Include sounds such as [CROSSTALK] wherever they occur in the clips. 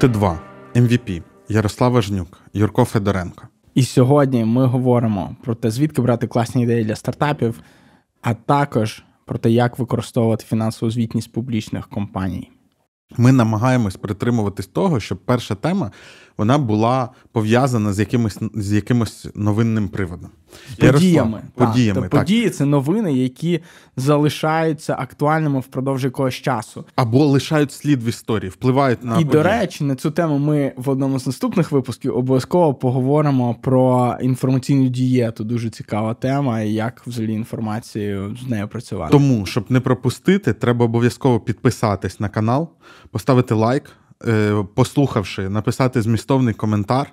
Пункти 2. МВП ем Ярослава Жнюк, Юрко Федоренко. І сьогодні ми говоримо про те, звідки брати класні ідеї для стартапів, а також про те, як використовувати фінансову звітність публічних компаній. Ми намагаємось притримуватись того, щоб перша тема вона була пов'язана з якимось з якимось новинним приводом. Подіями. Подіями, так. Події тобто це новини, які залишаються актуальними впродовж якогось часу. Або лишають слід в історії, впливають на. І, події. до речі, на цю тему ми в одному з наступних випусків обов'язково поговоримо про інформаційну дієту. Дуже цікава тема, і як взагалі інформацію з нею працювати. Тому, щоб не пропустити, треба обов'язково підписатись на канал, поставити лайк. Е, послухавши, написати змістовний коментар,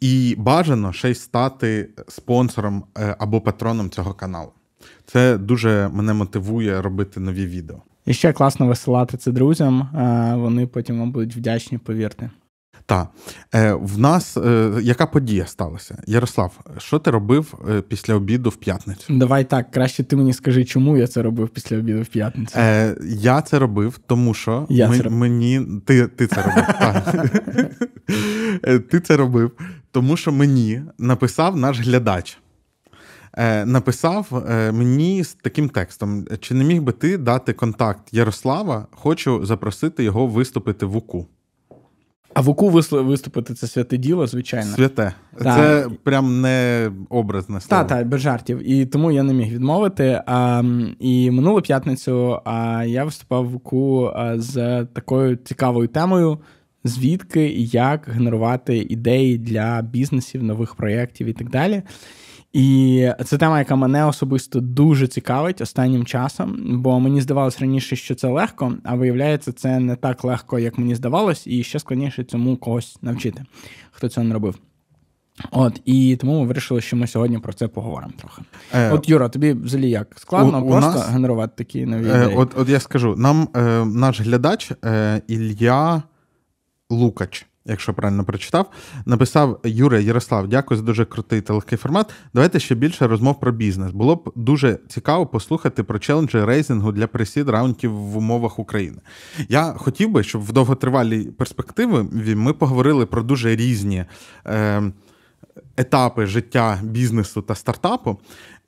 і бажано ще й стати спонсором е, або патроном цього каналу. Це дуже мене мотивує робити нові відео. І ще класно висилати це друзям. Е, вони потім вам будуть вдячні, повірте. Та е, в нас е, яка подія сталася? Ярослав, що ти робив е, після обіду в п'ятницю? Давай так, краще ти мені скажи, чому я це робив після обіду в п'ятницю? Е, Я це робив, тому що я ми, це мені ти ти це робив. [LAUGHS] Е, ти це робив, тому що мені написав наш глядач. Е, написав мені з таким текстом: чи не міг би ти дати контакт Ярослава? Хочу запросити його виступити в УКУ. А вуку виступити це святе діло, звичайно. Святе. Та. Це прям не образне слово. Так, так, без жартів. І тому я не міг відмовити. А, І минулу п'ятницю а, я виступав в вуку з такою цікавою темою, звідки і як генерувати ідеї для бізнесів, нових проєктів і так далі. І це тема, яка мене особисто дуже цікавить останнім часом, бо мені здавалось раніше, що це легко, а виявляється, це не так легко, як мені здавалось, і ще складніше цьому когось навчити, хто це не робив. От і тому ми вирішили, що ми сьогодні про це поговоримо трохи. Е, от, Юра, тобі взагалі як складно у, просто нас, генерувати такі нові. Е, От от я скажу: нам е, наш глядач е, Ілля Лукач якщо правильно прочитав, написав Юрій Ярослав, дякую за дуже крутий та легкий формат. Давайте ще більше розмов про бізнес. Було б дуже цікаво послухати про челенджі рейзингу для присід раундів в умовах України. Я хотів би, щоб в довготривалій перспективі ми поговорили про дуже різні. Е, Етапи життя бізнесу та стартапу,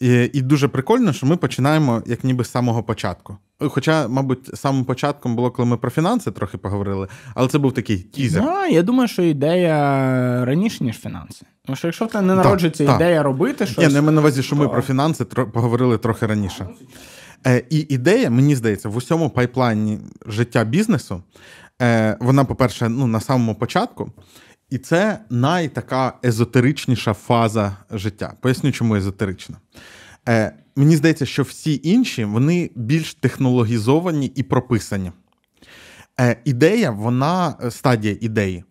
і і дуже прикольно, що ми починаємо як ніби з самого початку. Хоча, мабуть, самим початком було, коли ми про фінанси трохи поговорили, але це був такий тізер. Да, я думаю, що ідея раніше, ніж фінанси. Тому що якщо в тебе не народжується так, ідея так. робити щось. Я не маю на увазі, що то... ми про фінанси поговорили трохи раніше. Е, І ідея, мені здається, в усьому пайплайні життя бізнесу. е, Вона, по-перше, ну на самому початку. І це найтака езотеричніша фаза життя. Поясню, чому езотерична. Е, Мені здається, що всі інші вони більш технологізовані і прописані. Е, Ідея, вона е, стадія ідеї,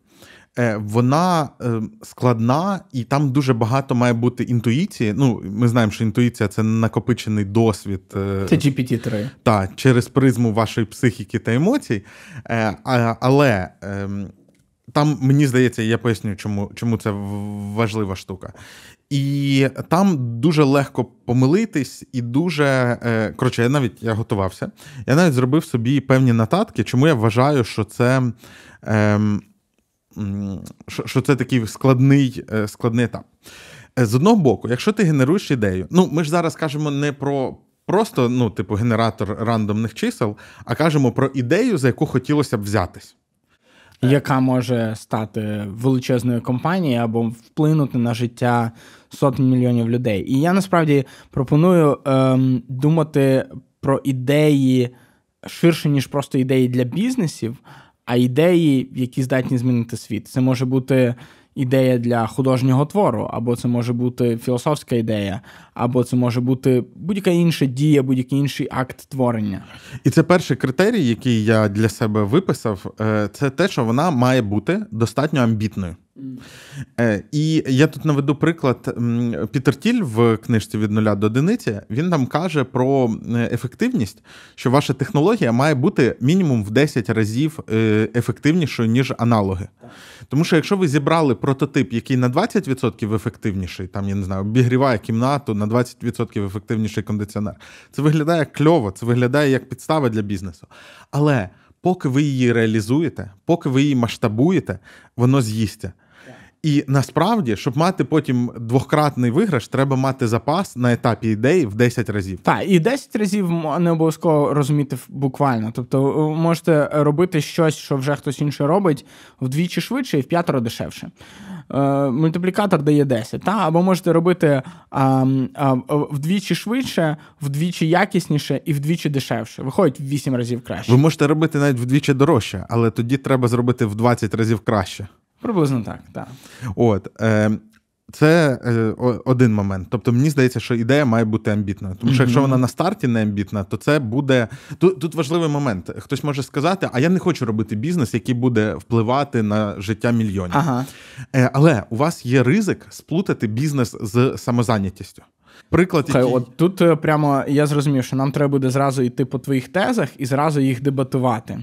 е, вона е, складна, і там дуже багато має бути інтуїції. Ну, ми знаємо, що інтуїція це накопичений досвід. це gpt 3 Так, через призму вашої психіки та емоцій. Але ем, там мені здається, я поясню, чому чому це важлива штука. І там дуже легко помилитись, і дуже е, коротше, я навіть я готувався. Я навіть зробив собі певні нататки, чому я вважаю, що це ем, що це такий складний, е, складний етап. Е, з одного боку, якщо ти генеруєш ідею, ну ми ж зараз кажемо не про. Просто, ну, типу, генератор рандомних чисел, а кажемо про ідею, за яку хотілося б взятись яка може стати величезною компанією або вплинути на життя сотень мільйонів людей. І я насправді пропоную ем, думати про ідеї ширше, ніж просто ідеї для бізнесів, а ідеї, які здатні змінити світ. Це може бути ідея для художнього твору, або це може бути філософська ідея, або це може бути будь-яка інша дія, будь-який інший акт творення. І це перший критерій, який я для себе виписав, е, це те, що вона має бути достатньо амбітною. Е, і я тут наведу приклад Пітер Тіль в книжці від нуля до одиниці. Він нам каже про е, ефективність, що ваша технологія має бути мінімум в 10 разів е, ефективнішою, ніж аналоги. Тому що якщо ви зібрали прототип, який на 20% ефективніший, там я не знаю, обігріває кімнату на 20% ефективніший кондиціонер, це виглядає кльово, це виглядає як підстава для бізнесу. Але поки ви її реалізуєте, поки ви її масштабуєте, воно з'їсться. І насправді, щоб мати потім двократний виграш, треба мати запас на етапі ідей в 10 разів. Так, і 10 разів не обов'язково розуміти буквально. Тобто, е, можете робити щось, що вже хтось інший робить вдвічі швидше і в п'ятеро дешевше. Е, мультиплікатор дає 10. Та? Або можете робити а, а, вдвічі швидше, вдвічі якісніше і вдвічі дешевше. Виходить в 8 разів краще. Ви можете робити навіть вдвічі дорожче, але тоді треба зробити в 20 разів краще. Приблизно так, так. От. Е, Це е, один момент. Тобто, мені здається, що ідея має бути амбітною. Тому що якщо вона на старті не амбітна, то це буде. Тут тут важливий момент. Хтось може сказати, а я не хочу робити бізнес, який буде впливати на життя мільйонів. Ага. Е, Але у вас є ризик сплутати бізнес з самозайнятістю. Приклад Хай, от тут е, прямо я зрозумів, що нам треба буде зразу йти по твоїх тезах і зразу їх дебатувати.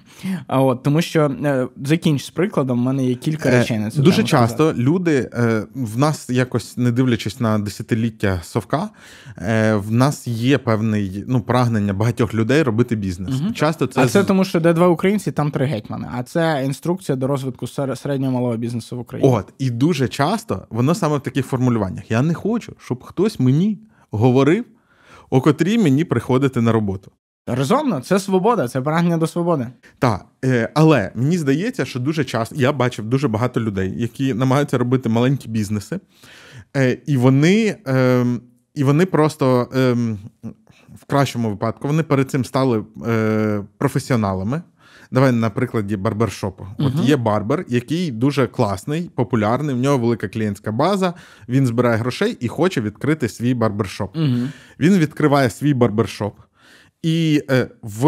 От тому, що е, закінч з прикладом, у мене є кілька е, речей на це дуже тему часто. Сказати. Люди в нас якось не дивлячись на десятиліття совка, в нас є певний ну прагнення багатьох людей робити бізнес. Угу. Часто це а це тому, що де два українці, там три гетьмани. А це інструкція до розвитку середнього малого бізнесу в Україні. От і дуже часто воно саме в таких формулюваннях. Я не хочу, щоб хтось мені говорив, о котрій мені приходити на роботу. Розумно, це свобода, це прагнення до свободи. Так, е, але мені здається, що дуже часто я бачив дуже багато людей, які намагаються робити маленькі бізнеси, е, і вони ем, і вони просто ем, в кращому випадку вони перед цим стали е, професіоналами. Давай на прикладі барбершопу. От є барбер, який дуже класний, популярний. В нього велика клієнтська база. Він збирає грошей і хоче відкрити свій барбершоп. uh Він відкриває свій барбершоп. І е, в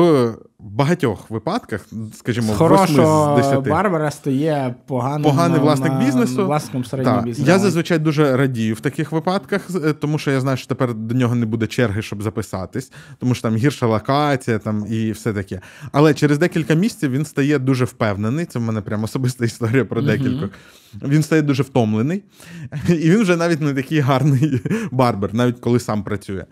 багатьох випадках, скажімо, Хорошо, 8 з 10. Барбара стає поганим поганий власник бізнесу. Власником середнього бізнесу. Я зазвичай дуже радію в таких випадках, е, тому що я знаю, що тепер до нього не буде черги, щоб записатись, тому що там гірша локація, там і все таке. Але через декілька місяців він стає дуже впевнений. Це в мене прям особиста історія про декількох. Він стає дуже втомлений, [LAUGHS] і він вже навіть не такий гарний [LAUGHS] барбер, навіть коли сам працює.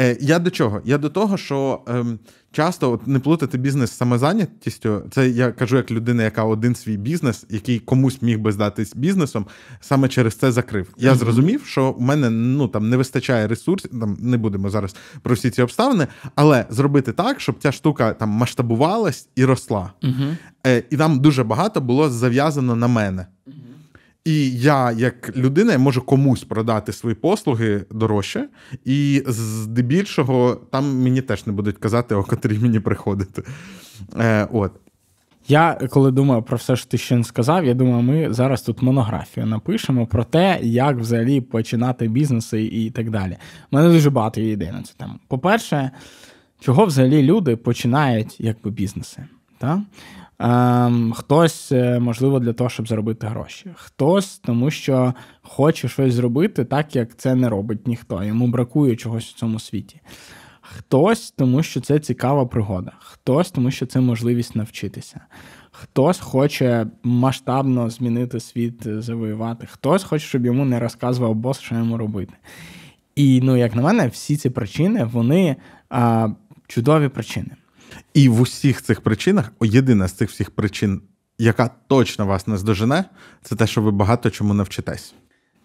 Е, я до чого? Я до того, що ем, часто от, не плутати бізнес з самозайнятістю. Це я кажу як людина, яка один свій бізнес, який комусь міг би здатись бізнесом, саме через це закрив. Я mm-hmm. зрозумів, що в мене ну там не вистачає ресурсів. Там не будемо зараз про всі ці обставини, але зробити так, щоб ця штука там масштабувалась і росла. Mm-hmm. Е, І там дуже багато було зав'язано на мене. І я, як людина, я можу комусь продати свої послуги дорожче, і здебільшого там мені теж не будуть казати, о котрій мені приходити. Е, от. Я коли думаю про все, що ти ще не сказав, я думаю, ми зараз тут монографію напишемо про те, як взагалі починати бізнеси і так далі. У мене дуже багато ідей на цю тему. По-перше, чого взагалі люди починають якби бізнеси? Та? Ем, Хтось, е, можливо, для того, щоб заробити гроші, хтось, тому що хоче щось зробити, так як це не робить ніхто. Йому бракує чогось в цьому світі. Хтось, тому що це цікава пригода, хтось, тому що це можливість навчитися, хтось хоче масштабно змінити світ, е, завоювати, хтось хоче, щоб йому не розказував бос, що йому робити. І ну, як на мене, всі ці причини вони а, чудові причини. І в усіх цих причинах, єдина з цих всіх причин, яка точно вас не здожене, це те, що ви багато чому навчитесь.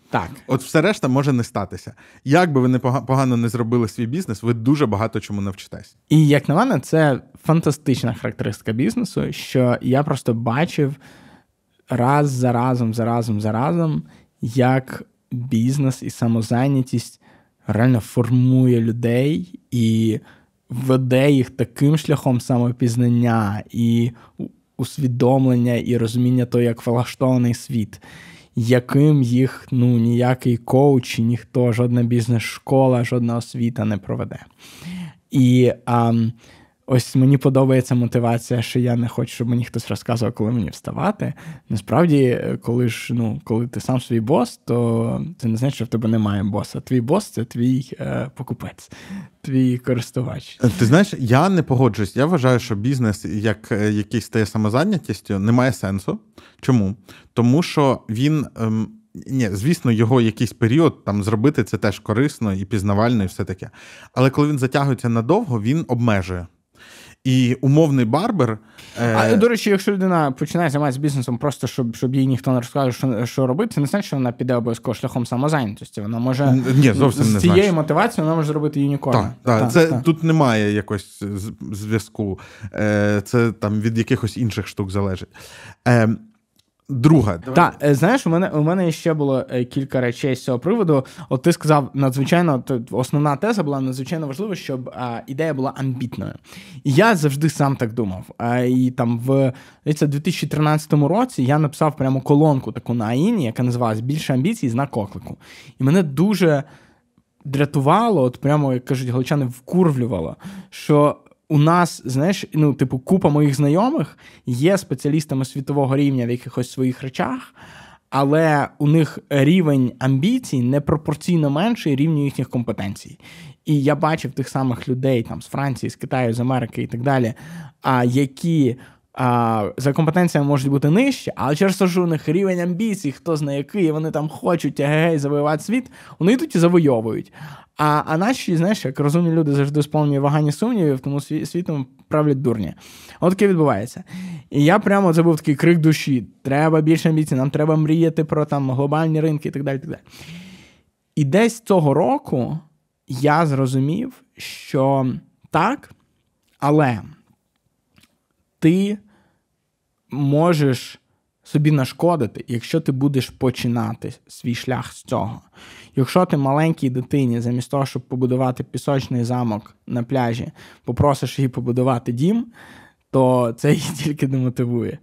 Так, от все решта може не статися. Як би ви не погано не зробили свій бізнес, ви дуже багато чому навчитесь. І як на мене, це фантастична характеристика бізнесу, що я просто бачив раз за разом, за разом, за разом, як бізнес і самозайнятість реально формує людей і веде їх таким шляхом самопізнання і усвідомлення і розуміння того, як влаштований світ, яким їх ну, ніякий коуч, ніхто, жодна бізнес-школа, жодна освіта не проведе. І... А, Ось мені подобається мотивація, що я не хочу, щоб мені хтось розказував, коли мені вставати. Насправді, коли ж ну, коли ти сам свій бос, то це не значить, що в тебе немає боса. Твій бос це твій е, покупець, твій користувач. Ти знаєш, я не погоджуюсь. Я вважаю, що бізнес, як е, який стає самозайнятістю, не має сенсу. Чому? Тому що він. Ем... Ні, звісно, його якийсь період там зробити це теж корисно і пізнавально, і все таке. Але коли він затягується надовго, він обмежує. І умовний барбер. Е... А до речі, якщо людина починає займатися бізнесом, просто щоб щоб їй ніхто не розказав, що що робити, це не значить, що вона піде обов'язково шляхом самозайнятості. Вона може Ні, зовсім з не цієї вона може зробити юнікорн. Так, так, так, це так. тут немає якогось зв'язку, Е, це там від якихось інших штук залежить. Е, Друга, Так, е, знаєш, у мене у мене ще було е, кілька речей з цього приводу. От ти сказав надзвичайно, основна теза була надзвичайно важлива, щоб а, ідея була амбітною. І я завжди сам так думав. А, І там в 2013 році я написав прямо колонку таку на АІНі, яка називалась Більше амбіцій знак оклику. І мене дуже дрятувало, от прямо як кажуть, галичани вкурвлювало, що у нас, знаєш, ну, типу, купа моїх знайомих є спеціалістами світового рівня в якихось своїх речах, але у них рівень амбіцій непропорційно менший рівню їхніх компетенцій. І я бачив тих самих людей там з Франції, з Китаю, з Америки і так далі, а які а, за компетенціями можуть бути нижче, але через те, що у них рівень амбіцій, хто знає який, вони там хочуть гей завоювати світ, вони йдуть і завойовують. А а наші, знаєш, як розумні люди завжди сповнені вагані сумнівів, тому сві, світом правлять дурні. От таке відбувається. І я прямо це був такий крик душі. Треба більше амбіцій, нам треба мріяти про там глобальні ринки і так далі. І, так далі. і десь цього року я зрозумів, що так, але ти можеш собі нашкодити, якщо ти будеш починати свій шлях з цього. Якщо ти маленькій дитині, замість того, щоб побудувати пісочний замок на пляжі, попросиш її побудувати дім, то це її [LAUGHS] тільки демотивує.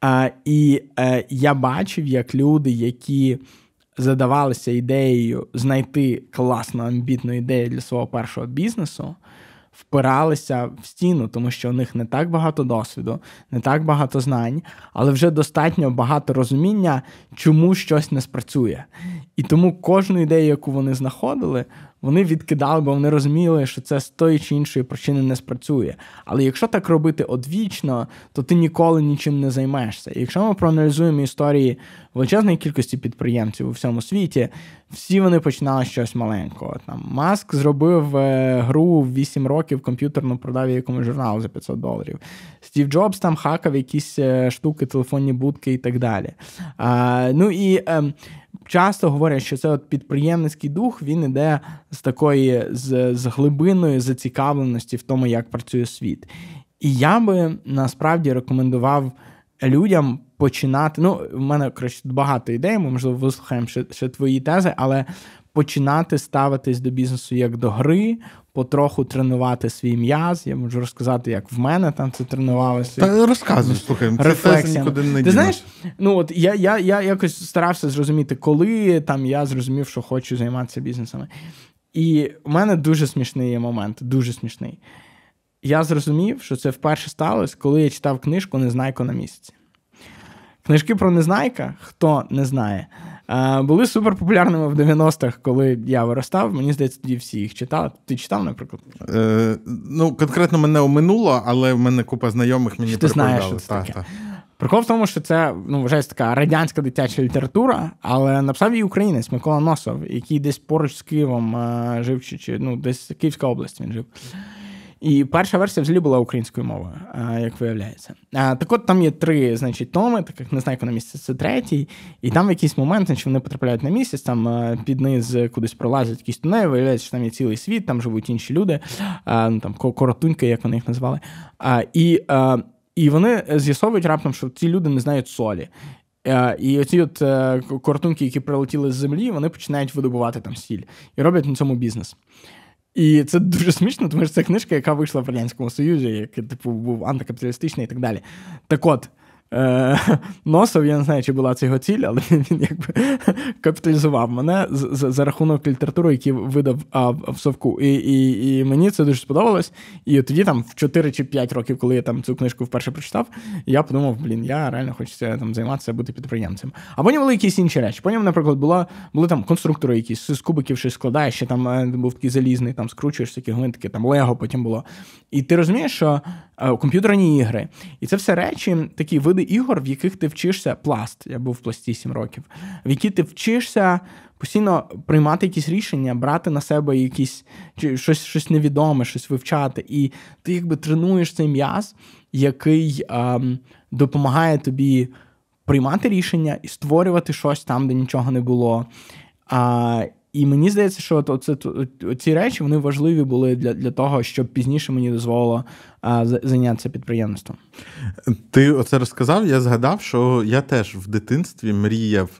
А, І а, е, я бачив, як люди, які задавалися ідеєю знайти класну амбітну ідею для свого першого бізнесу, впиралися в стіну, тому що у них не так багато досвіду, не так багато знань, але вже достатньо багато розуміння, чому щось не спрацює. І тому кожну ідею, яку вони знаходили, вони відкидали, бо вони розуміли, що це з тої чи іншої причини не спрацює. Але якщо так робити одвічно, то ти ніколи нічим не займешся. І якщо ми проаналізуємо історії величезної кількості підприємців у всьому світі, всі вони починали щось маленького. Там маск зробив е, гру в 8 років, комп'ютерну продав якомусь журналу за 500 доларів. Стів Джобс там хакав якісь е, штуки, телефонні будки і так далі. А, ну і... Е, часто говорять, що це от підприємницький дух він іде з такої з, з глибиною зацікавленості в тому, як працює світ. І я би насправді рекомендував людям починати. Ну, в мене коротше, багато ідей, ми можливо вислухаємо ще, ще твої тези, але починати ставитись до бізнесу як до гри, потроху тренувати свій м'яз. Я можу розказати, як в мене там це тренувалося. Та розказуй, слухай, рефлексія. Ти, ти знаєш, ну от я я, я якось старався зрозуміти, коли там я зрозумів, що хочу займатися бізнесами. І в мене дуже смішний є момент, дуже смішний. Я зрозумів, що це вперше сталося, коли я читав книжку Незнайко на місяці. Книжки про Незнайка, хто не знає були супер популярними в 90-х, коли я виростав. Мені здається, тоді всі їх читали. Ти читав, наприклад? Е, Ну, конкретно мене оминуло, але в мене купа знайомих мені Ти знаєш, що це та, таке. Та. Прикол в тому, що це ну, вважається така радянська дитяча література, але написав її українець Микола Носов, який десь поруч з Києвом е, жив, чи ну, десь Київська область він жив. І перша версія взагалі була українською мовою, як виявляється. Так от там є три значить, томи, так як не знаю, на місяць це третій, і там в якийсь момент, значить, вони потрапляють на місяць, там під низ кудись пролазять якісь тунелі, виявляється, що там є цілий світ, там живуть інші люди, ну там коротуньки, як вони їх назвали. І і вони з'ясовують раптом, що ці люди не знають солі. І оці от е, коротунки, які прилетіли з землі, вони починають видобувати там сіль і роблять на цьому бізнес. І це дуже смішно, тому що це книжка, яка вийшла в Радянському Союзі, який типу був антикапіталістичний і так далі. Так от, Е, [LAUGHS] Носов, я не знаю, чи була це його ціль, але він якби [LAUGHS] капіталізував мене за, за рахунок літератури, які видав а, в Совку. І і, і мені це дуже сподобалось. І тоді, там, в 4 чи 5 років, коли я там цю книжку вперше прочитав, я подумав, блін, я реально хочу це там займатися, бути підприємцем. А потім були якісь інші речі. Потім, наприклад, була, були там конструктори, якісь з кубиків щось складаєш, ще там е, був такий залізний, там скручуєш такі гвинтики, там Лего потім було. І ти розумієш, що е, комп'ютерні ігри, і це все речі, такі види періоди ігор, в яких ти вчишся пласт. Я був в пласті 7 років, в які ти вчишся постійно приймати якісь рішення, брати на себе якісь щось щось невідоме, щось вивчати. І ти якби тренуєш цей м'яз, який ем, допомагає тобі приймати рішення і створювати щось там, де нічого не було. А, і мені здається, що от ці речі вони важливі були для для того, щоб пізніше мені дозволило а, зайнятися підприємством. Ти оце розказав. Я згадав, що я теж в дитинстві мріяв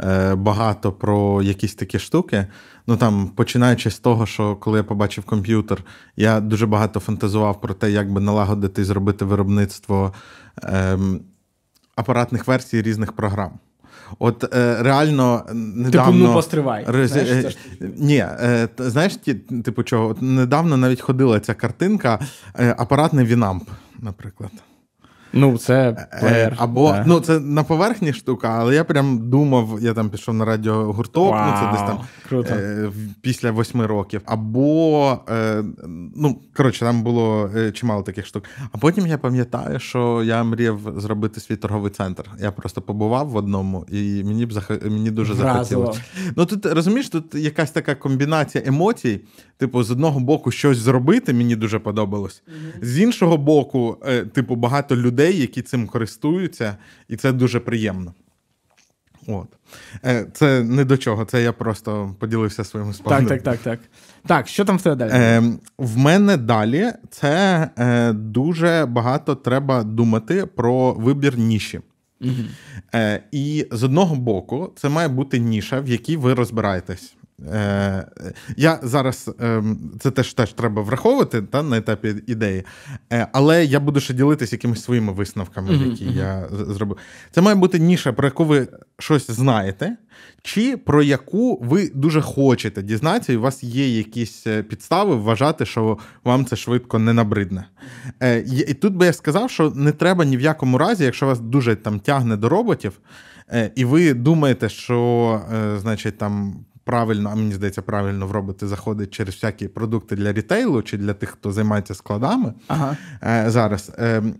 е, багато про якісь такі штуки. Ну там, починаючи з того, що коли я побачив комп'ютер, я дуже багато фантазував про те, як би налагодити зробити виробництво е, апаратних версій різних програм. От е, реально недавно... Типу, ну постривай. Рез... Знаєш, е, це е, ж... Ні, е, знаєш, ті, типу чого? От недавно навіть ходила ця картинка е, апаратний Вінамп, наприклад. Ну, це е, плеєр. Або да. ну, це на поверхні штука, але я прям думав, я там пішов на радіо гурток. ну це десь там круто. Е, після восьми років. Або е, ну, коротше, там було е, чимало таких штук. А потім я пам'ятаю, що я мріяв зробити свій торговий центр. Я просто побував в одному, і мені б зах... мені дуже захотілося. Ну тут розумієш, тут якась така комбінація емоцій. Типу, з одного боку, щось зробити мені дуже подобалось, mm-hmm. з іншого боку, е, типу, багато людей людей, які цим користуються, і це дуже приємно. От. Е, це не до чого, це я просто поділився своїм спогадом. Так, так, так, так. Так, що там в тебе далі? Е, В мене далі це е, дуже багато треба думати про вибір ніші. Угу. Е, І з одного боку, це має бути ніша, в якій ви розбираєтесь. Е, Я зараз е, це теж теж треба враховувати та, на етапі ідеї, е, але я буду ще ділитися якимись своїми висновками, mm-hmm. які я зробив. Це має бути ніша, про яку ви щось знаєте, чи про яку ви дуже хочете дізнатися, і у вас є якісь е, підстави вважати, що вам це швидко не набридне. Е, І тут би я сказав, що не треба ні в якому разі, якщо вас дуже там тягне до роботів. Е, і ви думаєте, що е, значить там правильно, а мені здається, правильно в роботи заходить через всякі продукти для рітейлу чи для тих, хто займається складами ага. Е, зараз. Ем,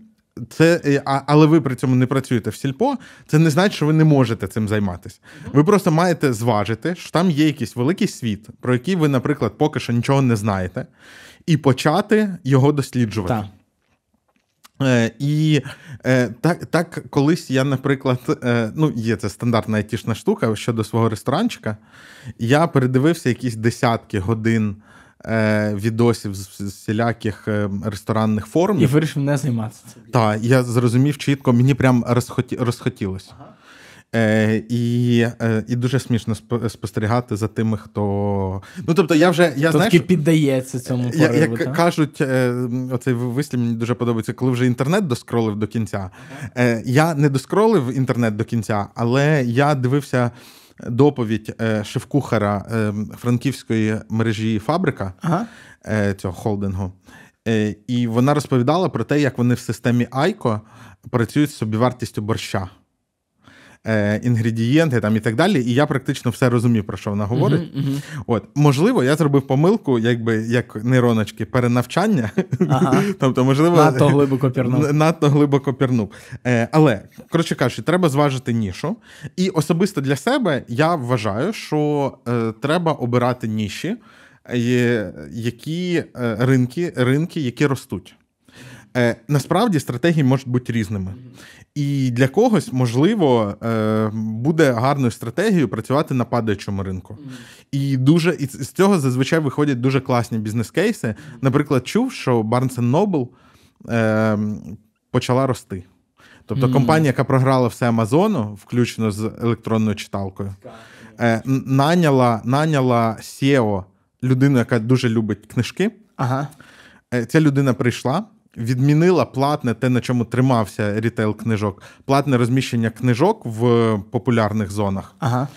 це е, але ви при цьому не працюєте в сільпо. Це не значить, що ви не можете цим займатися. Ви просто маєте зважити, що там є якийсь великий світ, про який ви, наприклад, поки що нічого не знаєте, і почати його досліджувати. Так. Е, і е, так так колись я, наприклад, е, ну є це стандартна айтішна штука щодо свого ресторанчика. Я передивився якісь десятки годин е, відосів з всіляких е, ресторанних форумів. І вирішив не займатися цим. Так, я зрозумів чітко, мені прям розхоті, розхотілося. Ага. Е, І е, і дуже смішно спостерігати за тими, хто. Ну тобто, я вже я знаю, піддається цьому пориву, я, як кажуть, е, оцей вислів мені дуже подобається, коли вже інтернет доскролив до кінця. Е, Я не доскролив інтернет до кінця, але я дивився. Доповідь е, шеф-кухара е, франківської мережі фабрика ага. Е, цього холдингу, і вона розповідала про те, як вони в системі Айко працюють з собівартістю борща е, інгредієнти там і так далі. І я практично все розумів, про що вона говорить. Uh-huh, От можливо, я зробив помилку, якби як нейроночки, перенавчання. Ага. [LAUGHS] Тобто, можливо, надто глибоко пірнув. [LAUGHS] Надто глибоко пірнув. Е, але коротше кажучи, треба зважити нішу. І особисто для себе я вважаю, що е, треба обирати ніші, е, які е, ринки, ринки, які ростуть. Е, Насправді стратегії можуть бути різними. І для когось, можливо, е, буде гарною стратегією працювати на падаючому ринку. І дуже і з цього зазвичай виходять дуже класні бізнес-кейси. Наприклад, чув, що Barnes Noble е, почала рости. Тобто компанія, яка програла все Амазону, включно з електронною читалкою, е, наняла наняла SEO, людину, яка дуже любить книжки. Ага. Е, ця людина прийшла відмінила платне те, на чому тримався рітейл книжок, платне розміщення книжок в популярних зонах. Ага.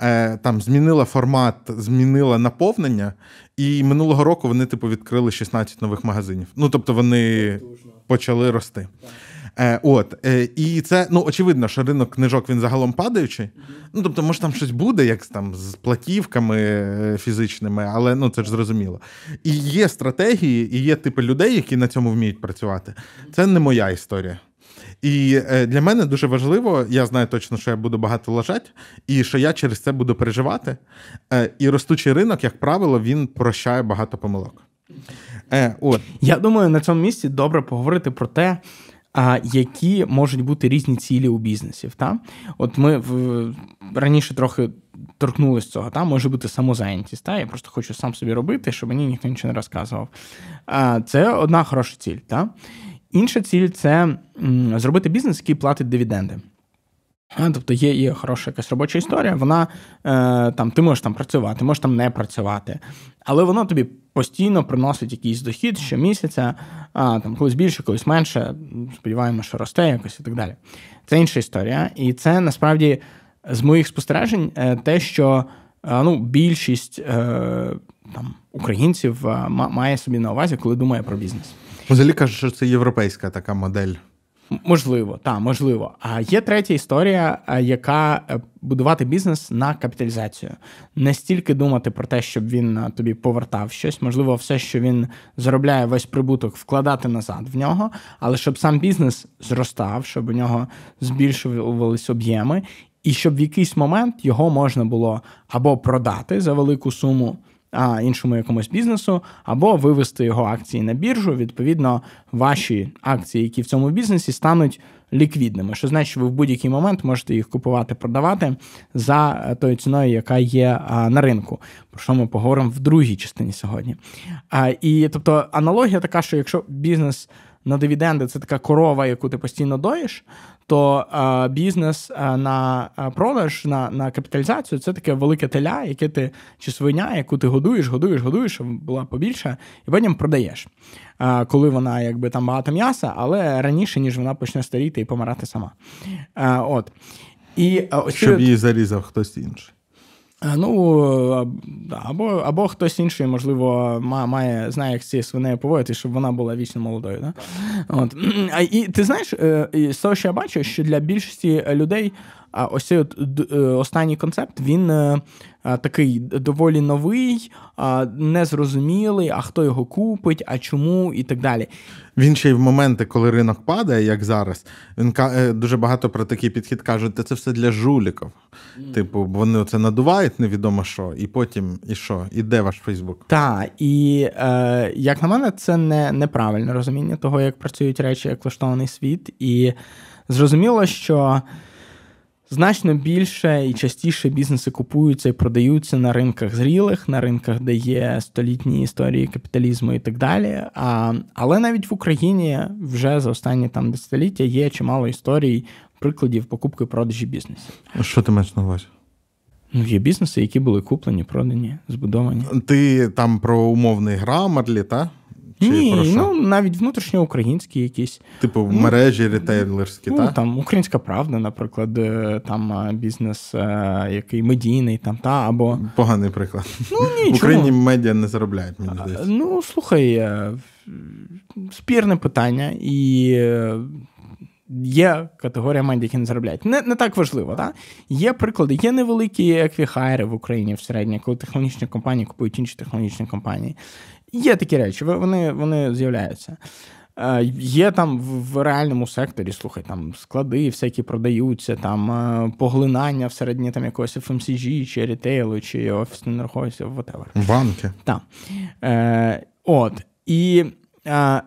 Е, там змінила формат, змінила наповнення, і минулого року вони типу відкрили 16 нових магазинів. Ну тобто вони почали рости. Так. Е, От е, і це ну очевидно, що ринок книжок він загалом падаючий. Mm-hmm. Ну тобто, може, там щось буде, як там з платівками е, фізичними, але ну це ж зрозуміло. І є стратегії, і є типи людей, які на цьому вміють працювати. Це не моя історія. І е, для мене дуже важливо, я знаю точно, що я буду багато лежати, і що я через це буду переживати. Е, і ростучий ринок, як правило, він прощає багато помилок. Е, от. Я думаю, на цьому місці добре поговорити про те, які можуть бути різні цілі у бізнесів. Та? От ми в, раніше трохи торкнулися цього, та? може бути самозайнятість. Та? Я просто хочу сам собі робити, щоб мені ніхто нічого не розказував. А, Це одна хороша ціль. Та? Інша ціль це зробити бізнес, який платить дивіденди. Тобто є є хороша якась робоча історія, вона е, там, ти можеш там працювати, можеш там не працювати, але воно тобі постійно приносить якийсь дохід щомісяця, а, там, колись більше, колись менше. Сподіваємося, що росте якось і так далі. Це інша історія. І це насправді з моїх спостережень е, те, що е, ну, більшість е, там, українців е, має собі на увазі, коли думає про бізнес. Взагалі кажуть, що це європейська така модель. Можливо, так, можливо. А є третя історія, е, яка е, будувати бізнес на капіталізацію. Не стільки думати про те, щоб він е, тобі повертав щось, можливо, все, що він заробляє весь прибуток, вкладати назад в нього, але щоб сам бізнес зростав, щоб у нього збільшувались об'єми, і щоб в якийсь момент його можна було або продати за велику суму а іншому якомусь бізнесу, або вивести його акції на біржу. Відповідно, ваші акції, які в цьому бізнесі, стануть ліквідними, що значить, що ви в будь-який момент можете їх купувати, продавати за е, тою ціною, яка є на ринку. Про що ми поговоримо в другій частині сьогодні? І тобто аналогія така, що якщо бізнес на дивіденди це така корова, яку ти постійно доїш, то е, бізнес е, на е, продаж, на на капіталізацію це таке велике теля, яке ти чи свиня, яку ти годуєш, годуєш, годуєш, щоб була побільше, і потім продаєш, е, коли вона якби там багато м'яса, але раніше, ніж вона почне старіти і помирати сама. Е, от. І, е, ось Щоб її зарізав хтось інший. Е, ну, або або хтось інший, можливо, має, знає, як з цією свинею поводити, щоб вона була вічно молодою. Да? От. і ти знаєш, е, з того, що я бачу, що для більшості людей ось цей от е, останній концепт він Е, такий доволі новий, е, незрозумілий, а хто його купить, а чому і так далі. Він ще й в моменти, коли ринок падає, як зараз, він е, дуже багато про такий підхід кажуть, це все для жуліків. Mm. Типу, вони це надувають, невідомо що, і потім і що, і де ваш Фейсбук? Так, і е, як на мене, це не неправильне розуміння того, як працюють речі, як влаштований світ, і зрозуміло, що. Значно більше і частіше бізнеси купуються і продаються на ринках зрілих, на ринках, де є столітні історії капіталізму і так далі. А, Але навіть в Україні вже за останні там десятиліття є чимало історій, прикладів покупки і продажі бізнесів. Що ти маєш на увазі? Ну, є бізнеси, які були куплені, продані, збудовані. Ти там про умовний грамотлі, так? Ні, про що? ну навіть внутрішньоукраїнські якісь. Типу в ну, мережі ретейлерські, ну, так? Ну, там українська правда, наприклад, е, там е, бізнес, е, який медійний, там та або. Поганий приклад. Ну, ні, [LAUGHS] В Україні чому? медіа не заробляють, мені здається. Ну, слухай, спірне питання і. Є категорія медіа, які не заробляють. Не не так важливо, так? Є приклади, є невеликі еквіхайри в Україні в середньому, коли технологічні компанії купують інші технологічні компанії. Є такі речі, вони вони з'являються. Е, є там в реальному секторі, слухай, там склади всякі продаються, там е, поглинання всередині там якогось FMCG, чи рітейлу, чи офісних нерухомості, whatever. Банки. Так. Е, От. І е,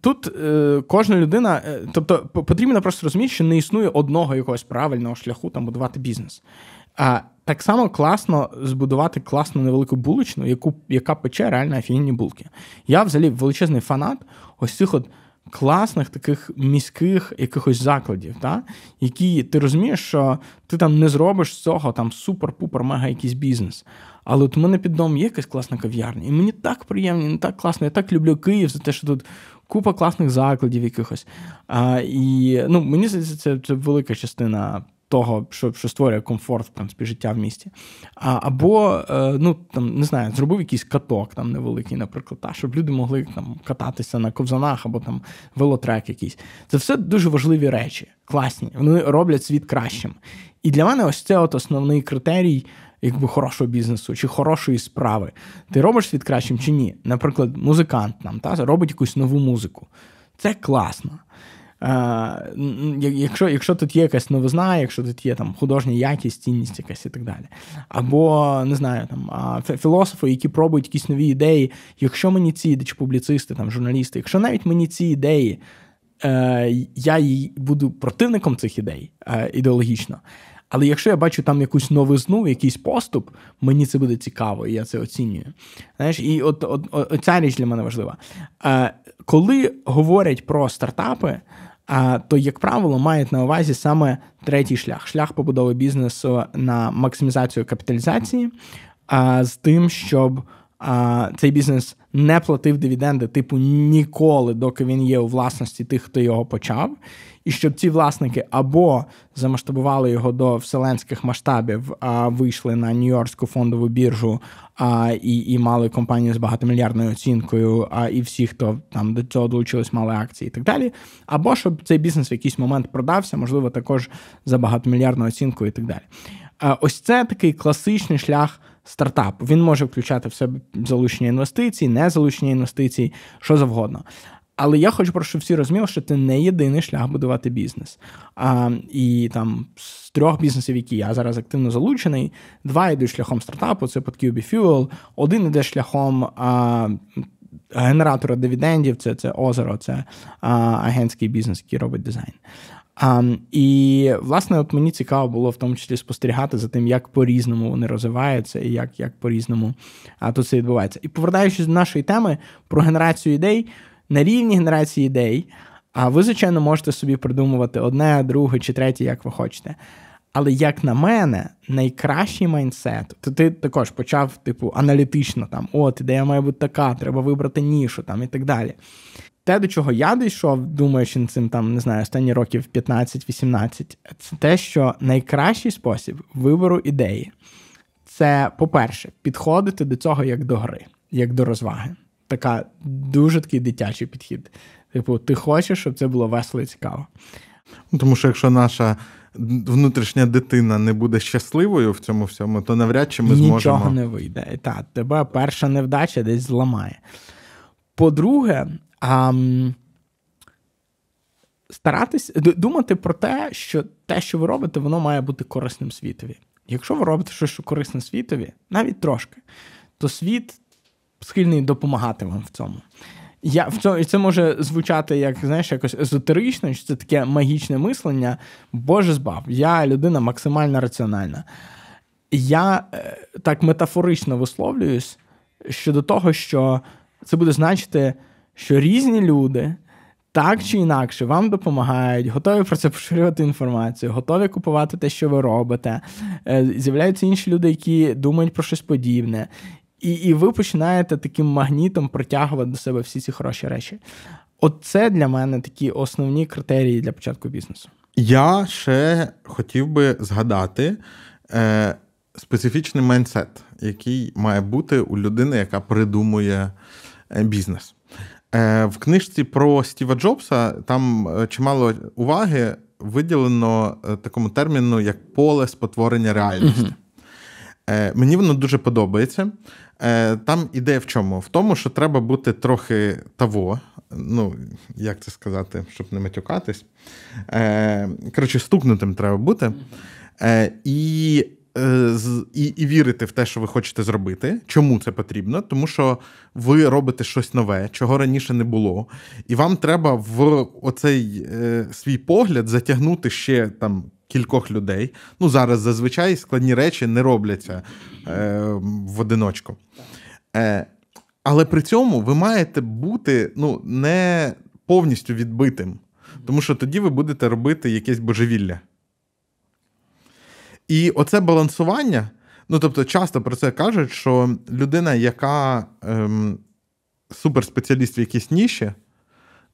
тут е, кожна людина, е, тобто потрібно просто розуміти, що не існує одного якогось правильного шляху там будувати бізнес. А так само класно збудувати класну невелику булочну, яку, яка пече реально офігенні булки. Я взагалі величезний фанат ось цих от класних таких міських якихось закладів, та? які ти розумієш, що ти там не зробиш з цього там супер-пупер-мега якийсь бізнес. Але от у мене під домом є якась класна кав'ярня, і мені так приємно, і так класно. Я так люблю Київ за те, що тут купа класних закладів якихось. А, І ну, мені здається, це, це велика частина того, що що створює комфорт, в принципі, життя в місті. А, Або, е, ну там не знаю, зробив якийсь каток там невеликий, наприклад, та, щоб люди могли там кататися на ковзанах або там велотрек якийсь. Це все дуже важливі речі, класні. Вони роблять світ кращим. І для мене ось це от основний критерій. Якби хорошого бізнесу чи хорошої справи. Ти робиш світ кращим чи ні? Наприклад, музикант нам та робить якусь нову музику. Це класно. Е, якщо якщо тут є якась новизна, якщо тут є там художня якість, цінність якась і так далі. Або не знаю, там філософи, які пробують якісь нові ідеї, якщо мені ці чи публіцисти, там журналісти, якщо навіть мені ці ідеї, е, я буду противником цих ідей е, ідеологічно. Але якщо я бачу там якусь новизну, якийсь поступ, мені це буде цікаво, і я це оцінюю. Знаєш, і от, от, от ця річ для мене важлива. Коли говорять про стартапи, то, як правило, мають на увазі саме третій шлях шлях побудови бізнесу на максимізацію капіталізації, з тим, щоб цей бізнес не платив дивіденди, типу ніколи, доки він є у власності тих, хто його почав і щоб ці власники або замасштабували його до вселенських масштабів, а вийшли на Нью-Йоркську фондову біржу а, і і мали компанію з багатомільярдною оцінкою, а і всі, хто там до цього долучились, мали акції і так далі. Або щоб цей бізнес в якийсь момент продався, можливо, також за багатомільярдною оцінкою і так далі. А, Ось це такий класичний шлях. Стартап він може включати в себе залучення інвестицій, незалучення інвестицій, що завгодно. Але я хочу про що всі розуміли, що це не єдиний шлях будувати бізнес. А, І там з трьох бізнесів, які я зараз активно залучений, два йдуть шляхом стартапу, це под PodQB Fuel, один йде шляхом. А, Генератора дивідендів, це це озеро, це а, агентський бізнес, який робить дизайн. А, І власне, от мені цікаво було в тому числі спостерігати за тим, як по-різному вони розвиваються і як як по-різному а, тут це відбувається. І повертаючись до нашої теми про генерацію ідей, на рівні генерації ідей. А ви, звичайно, можете собі придумувати одне, друге чи третє, як ви хочете. Але, як на мене, найкращий майнсет, то ти також почав, типу, аналітично там, от, ідея має бути така, треба вибрати нішу там і так далі. Те, до чого я дійшов, думаючи над цим там, не знаю, останні років 15-18, це те, що найкращий спосіб вибору ідеї це, по-перше, підходити до цього як до гри, як до розваги така дуже такий дитячий підхід. Типу, ти хочеш, щоб це було весело і цікаво. Ну, тому що якщо наша внутрішня дитина не буде щасливою в цьому всьому, то навряд чи ми Нічого зможемо. Нічого не вийде. Та, тебе перша невдача десь зламає. По-друге, ам... старатись думати про те, що те, що ви робите, воно має бути корисним світові. Якщо ви робите щось що корисне світові, навіть трошки, то світ схильний допомагати вам в цьому. Я в цьому і це може звучати як знаєш, якось езотерично, що це таке магічне мислення. Боже збав, я людина максимально раціональна. Я е, так метафорично висловлююсь щодо того, що це буде значити, що різні люди так чи інакше вам допомагають, готові про це поширювати інформацію, готові купувати те, що ви робите. Е, з'являються інші люди, які думають про щось подібне. І і ви починаєте таким магнітом притягувати до себе всі ці хороші речі. оце для мене такі основні критерії для початку бізнесу. Я ще хотів би згадати е, специфічний майндсет, який має бути у людини, яка придумує е, бізнес. Е, В книжці про Стіва Джобса там е, чимало уваги виділено е, такому терміну, як поле спотворення реальності. Mm-hmm. Е, мені воно дуже подобається. Е, там ідея в чому? В тому, що треба бути трохи того, ну, як це сказати, щоб не матюкатись. Е, Коротше, стукнутим треба бути. Е, і і, і вірити в те, що ви хочете зробити. Чому це потрібно? Тому що ви робите щось нове, чого раніше не було, і вам треба в оцей свій погляд затягнути ще там кількох людей. Ну зараз зазвичай складні речі не робляться е, в одиночку. Е, Але при цьому ви маєте бути ну, не повністю відбитим, тому що тоді ви будете робити якесь божевілля. І оце балансування. Ну, тобто, часто про це кажуть, що людина, яка ем, суперспеціаліст в якійсь ніші,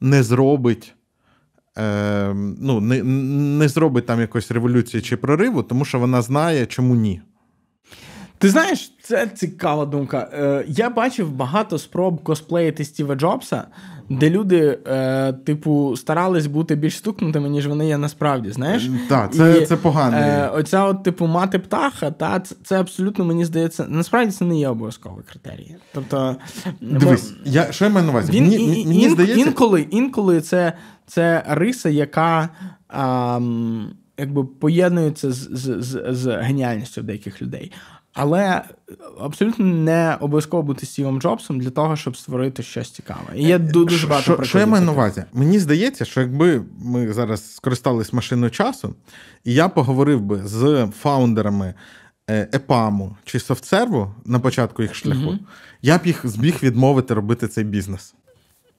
не зробить е, ну, не не зробить там якось революції чи прориву, тому що вона знає, чому ні. Ти знаєш, це цікава думка. Е, Я бачив багато спроб косплеїти Стіва Джобса, де люди, е, типу, старались бути більш стукнутими, ніж вони є насправді. знаєш? Так, це це погано. Е, оця, от, типу, мати птаха, та це, це абсолютно мені здається. Насправді це не є обов'язковий критерій. Тобто, дивись, бо... я що я маю на увазі? Він мені, і, мені здається... інколи, інколи це це риса, яка ем, якби поєднується з, з, з, з геніальністю деяких людей. Але абсолютно не обов'язково бути Стівом Джобсом для того, щоб створити щось цікаве. І є е, дуже Шо, багато Що я маю на увазі? Мені здається, що якби ми зараз скористались машиною часу, і я поговорив би з фаундерами е, ЕПАМу чи Софтсерву на початку їх шляху, угу. я б їх зміг відмовити робити цей бізнес.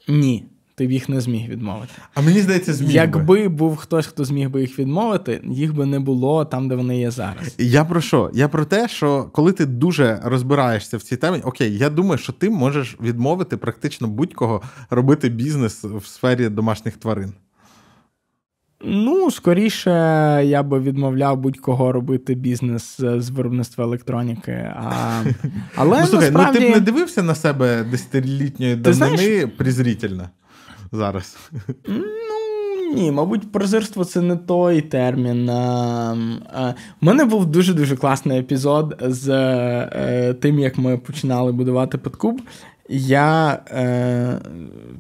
Ні ти б їх не зміг відмовити. А мені здається, зміг якби би. був хтось, хто зміг би їх відмовити, їх би не було там, де вони є зараз. Я про що? Я про те, що коли ти дуже розбираєшся в цій темі, окей, я думаю, що ти можеш відмовити практично будь-кого робити бізнес в сфері домашніх тварин. Ну, скоріше я би відмовляв будь-кого робити бізнес з виробництва електроніки. А... [LAUGHS] Але ну, слухай, насправді... ну ти б не дивився на себе десятилітньої давнини знаєш... призрітельно? зараз? Ну ні, мабуть, прозирство це не той термін. У мене був дуже дуже класний епізод з е, тим, як ми починали будувати подкуб. Я е,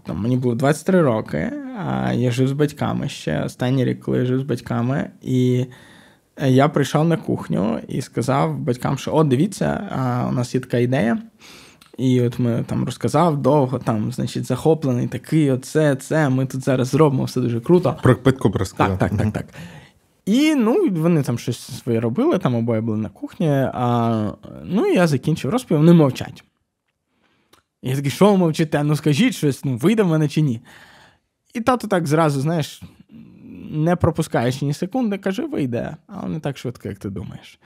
там, мені було 23 роки, а я жив з батьками ще останній рік, коли я жив з батьками, і е, я прийшов на кухню і сказав батькам, що о, дивіться, у нас є така ідея. І от ми там розказав довго, там, значить, захоплений такий, оце, це. Ми тут зараз зробимо все дуже круто. Про питку розказав. Так, так, так, так. І ну, вони там щось своє робили, там обоє були на кухні. А, Ну, я закінчив розповів, вони мовчать. І я такий, що ви мовчите? Ну скажіть щось, ну вийде в мене чи ні. І тато так зразу, знаєш, не пропускаєш ні секунди, каже, вийде, але не так швидко, як ти думаєш.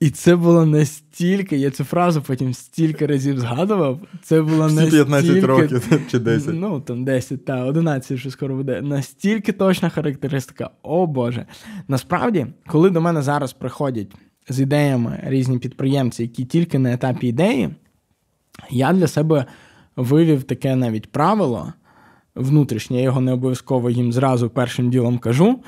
І це було настільки, я цю фразу потім стільки разів згадував. Це було настільки... 15 років чи 10. Ну, там 10, та 11 вже скоро буде. Настільки точна характеристика. О Боже. Насправді, коли до мене зараз приходять з ідеями різні підприємці, які тільки на етапі ідеї, я для себе вивів таке навіть правило внутрішнє, я його не обов'язково їм зразу першим ділом кажу.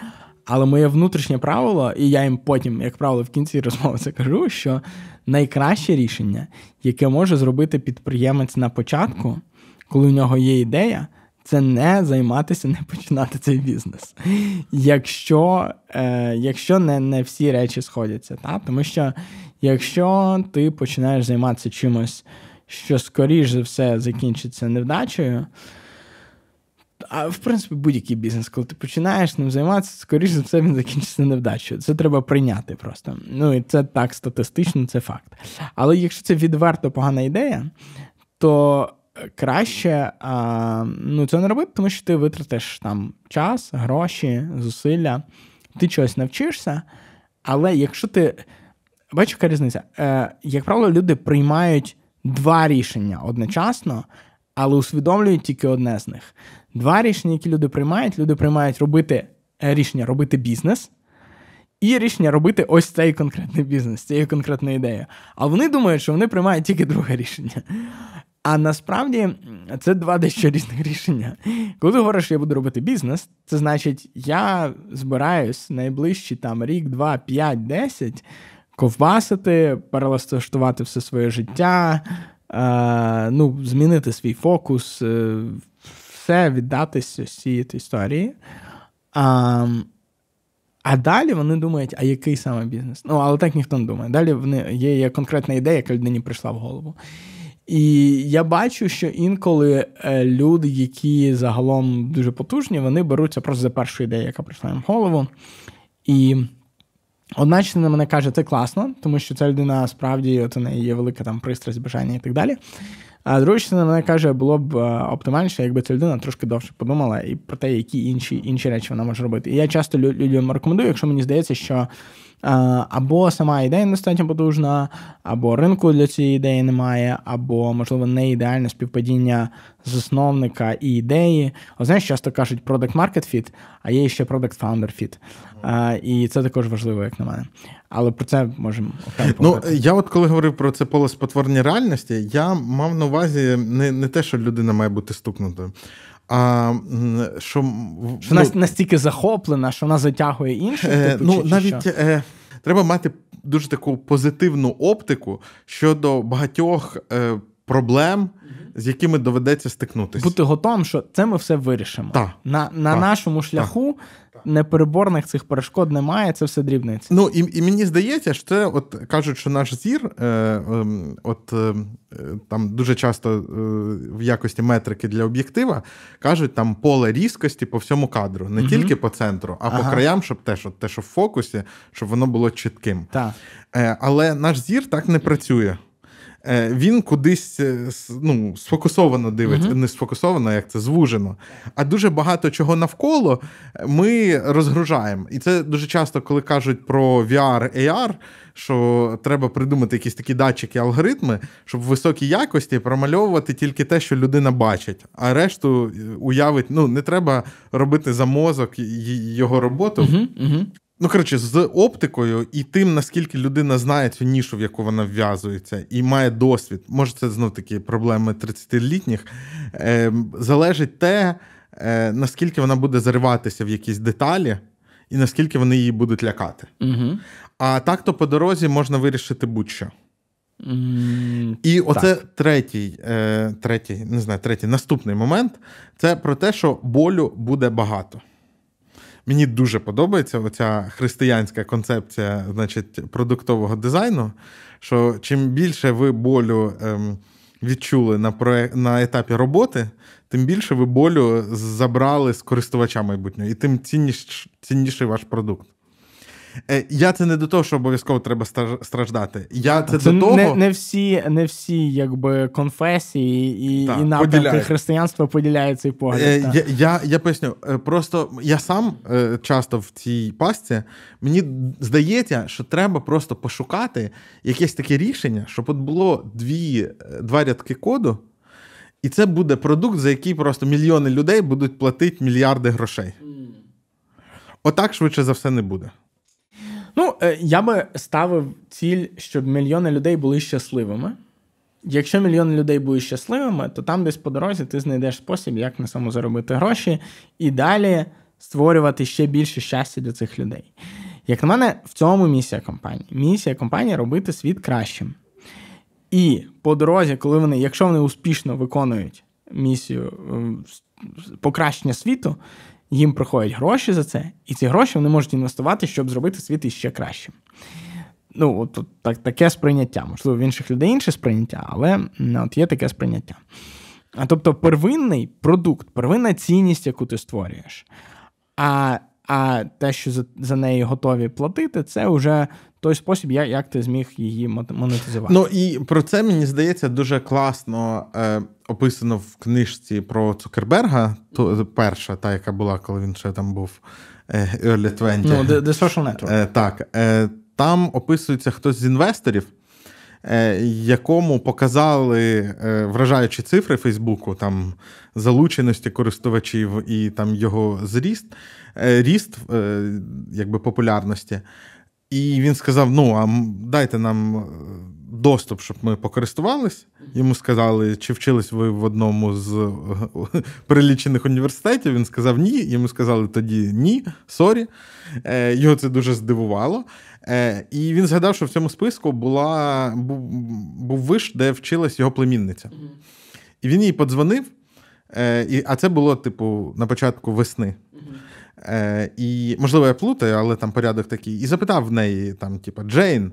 Але моє внутрішнє правило, і я їм потім, як правило, в кінці розмови це кажу, що найкраще рішення, яке може зробити підприємець на початку, коли у нього є ідея, це не займатися, не починати цей бізнес, якщо е, якщо не не всі речі сходяться. Та? Тому що якщо ти починаєш займатися чимось, що скоріш за все закінчиться невдачею а в принципі будь-який бізнес, коли ти починаєш ним займатися, скоріш за все він закінчиться невдачею. Це треба прийняти просто. Ну і це так статистично, це факт. Але якщо це відверто погана ідея, то краще а, ну, це не робити, тому що ти витратиш там час, гроші, зусилля, ти чогось навчишся. Але якщо ти. Бачу, яка різниця, Е, як правило, люди приймають два рішення одночасно але усвідомлюють тільки одне з них. Два рішення, які люди приймають, люди приймають робити е, рішення робити бізнес. І рішення робити ось цей конкретний бізнес, цією конкретною ідеєю. А вони думають, що вони приймають тільки друге рішення. А насправді це два дещо різних рішення. Коли ти говориш, що я буду робити бізнес, це значить, я збираюсь найближчі там рік, два, п'ять, десять ковбасити, перелаштувати все своє життя, е, ну, змінити свій фокус, е, все віддатися з цієї історії. А, а далі вони думають, а який саме бізнес? Ну, але так ніхто не думає. Далі вони, є, є конкретна ідея, яка людині прийшла в голову. І я бачу, що інколи е, люди, які загалом дуже потужні, вони беруться просто за першу ідею, яка прийшла їм в голову. І Одна частина мене каже, це класно, тому що ця людина справді от у неї є велика там пристрасть, бажання і так далі. А друга частина мене каже, було б е, оптимальніше, якби ця людина трошки довше подумала і про те, які інші інші речі вона може робити. І я часто людям рекомендую, якщо мені здається, що Е, або сама ідея недостатньо потужна, або ринку для цієї ідеї немає, або, можливо, не ідеальне співпадіння засновника і ідеї. О, знаєш, часто кажуть product market fit, а є ще product founder fit. Е, і це також важливо, як на мене. Але про це можемо Ну, Я от коли говорив про це поле спотворення реальності, я мав на увазі не не те, що людина має бути стукнутою. А що що вона ну, настільки захоплена, що вона затягує інших? Е, типу, ну чи, навіть що? Е, треба мати дуже таку позитивну оптику щодо багатьох е, проблем, з якими доведеться стикнутися. Бути готовим, що це ми все вирішимо. Та, на на та, нашому шляху та, непереборних цих перешкод немає, це все дрібниці. Ну і і мені здається, що це от кажуть, що наш зір, е, е, от е, там дуже часто е, в якості метрики для об'єктива кажуть там поле різкості по всьому кадру, не угу. тільки по центру, а ага. по краям, щоб теж от те, що в фокусі, щоб воно було чітким. Е, Але наш зір так не працює. Е, він кудись е, ну, сфокусовано дивиться, uh не сфокусовано, як це звужено. А дуже багато чого навколо ми розгружаємо. І це дуже часто, коли кажуть про VR, AR, що треба придумати якісь такі датчики, алгоритми, щоб в високій якості промальовувати тільки те, що людина бачить, а решту е, уявить, ну не треба робити за мозок його роботу. Uh-huh. Ну, коротше, з оптикою і тим, наскільки людина знає цю нішу, в яку вона вв'язується, і має досвід, може, це знов такі проблеми 30-літніх, е, ем, залежить те, е, наскільки вона буде зариватися в якісь деталі, і наскільки вони її будуть лякати. Угу. А так то по дорозі можна вирішити будь-що. Mm, і оце третій, е, третій, не знаю, третій наступний момент це про те, що болю буде багато. Мені дуже подобається оця християнська концепція, значить, продуктового дизайну. Що чим більше ви болю ем, відчули на проект на етапі роботи, тим більше ви болю забрали з користувача майбутнього, і тим цінніш, цінніший ваш продукт. Е, я це не до того, що обов'язково треба страждати. Я це, це до того... Не не всі не всі якби конфесії і так, і напрямки християнства поділяють цей погляд. Е, я, я я, поясню, е, просто я сам е, часто в цій пастці, мені здається, що треба просто пошукати якесь таке рішення, щоб от було дві, два рядки коду. І це буде продукт, за який просто мільйони людей будуть платити мільярди грошей. Отак швидше за все не буде. Ну, е, я би ставив ціль, щоб мільйони людей були щасливими. Якщо мільйони людей будуть щасливими, то там десь по дорозі ти знайдеш спосіб, як на самому заробити гроші, і далі створювати ще більше щастя для цих людей. Як на мене, в цьому місія компанії. Місія компанії робити світ кращим. І по дорозі, коли вони, якщо вони успішно виконують місію ем, покращення світу, їм приходять гроші за це, і ці гроші вони можуть інвестувати, щоб зробити світ іще кращим. Ну, от, от так, таке сприйняття. Можливо, в інших людей інше сприйняття, але от є таке сприйняття. А тобто, первинний продукт, первинна цінність, яку ти створюєш. А а те, що за за неї готові платити, це вже той спосіб, як ти зміг її монетизувати. Ну і про це мені здається дуже класно е, описано в книжці про Цукерберга. То перша, та яка була, коли він ще там був е, Early 20. Ну, The, the Social Network. Е, Так е, там описується хтось з інвесторів. Е, якому показали е, вражаючі цифри Фейсбуку, там залученості користувачів і там його зріст, е, ріст якби популярності. І він сказав: Ну, а дайте нам е, доступ, щоб ми покористувались. Йому сказали, чи вчились ви в одному з е, [LAUGHS] прилічених університетів. Він сказав ні. Йому сказали тоді ні, сорі. Е, його це дуже здивувало. І він згадав, що в цьому списку була був, був виш, де вчилась його племінниця. І він їй подзвонив. А це було, типу, на початку весни. Е, І, можливо, я плутаю, але там порядок такий. І запитав в неї, там, типу, Джейн,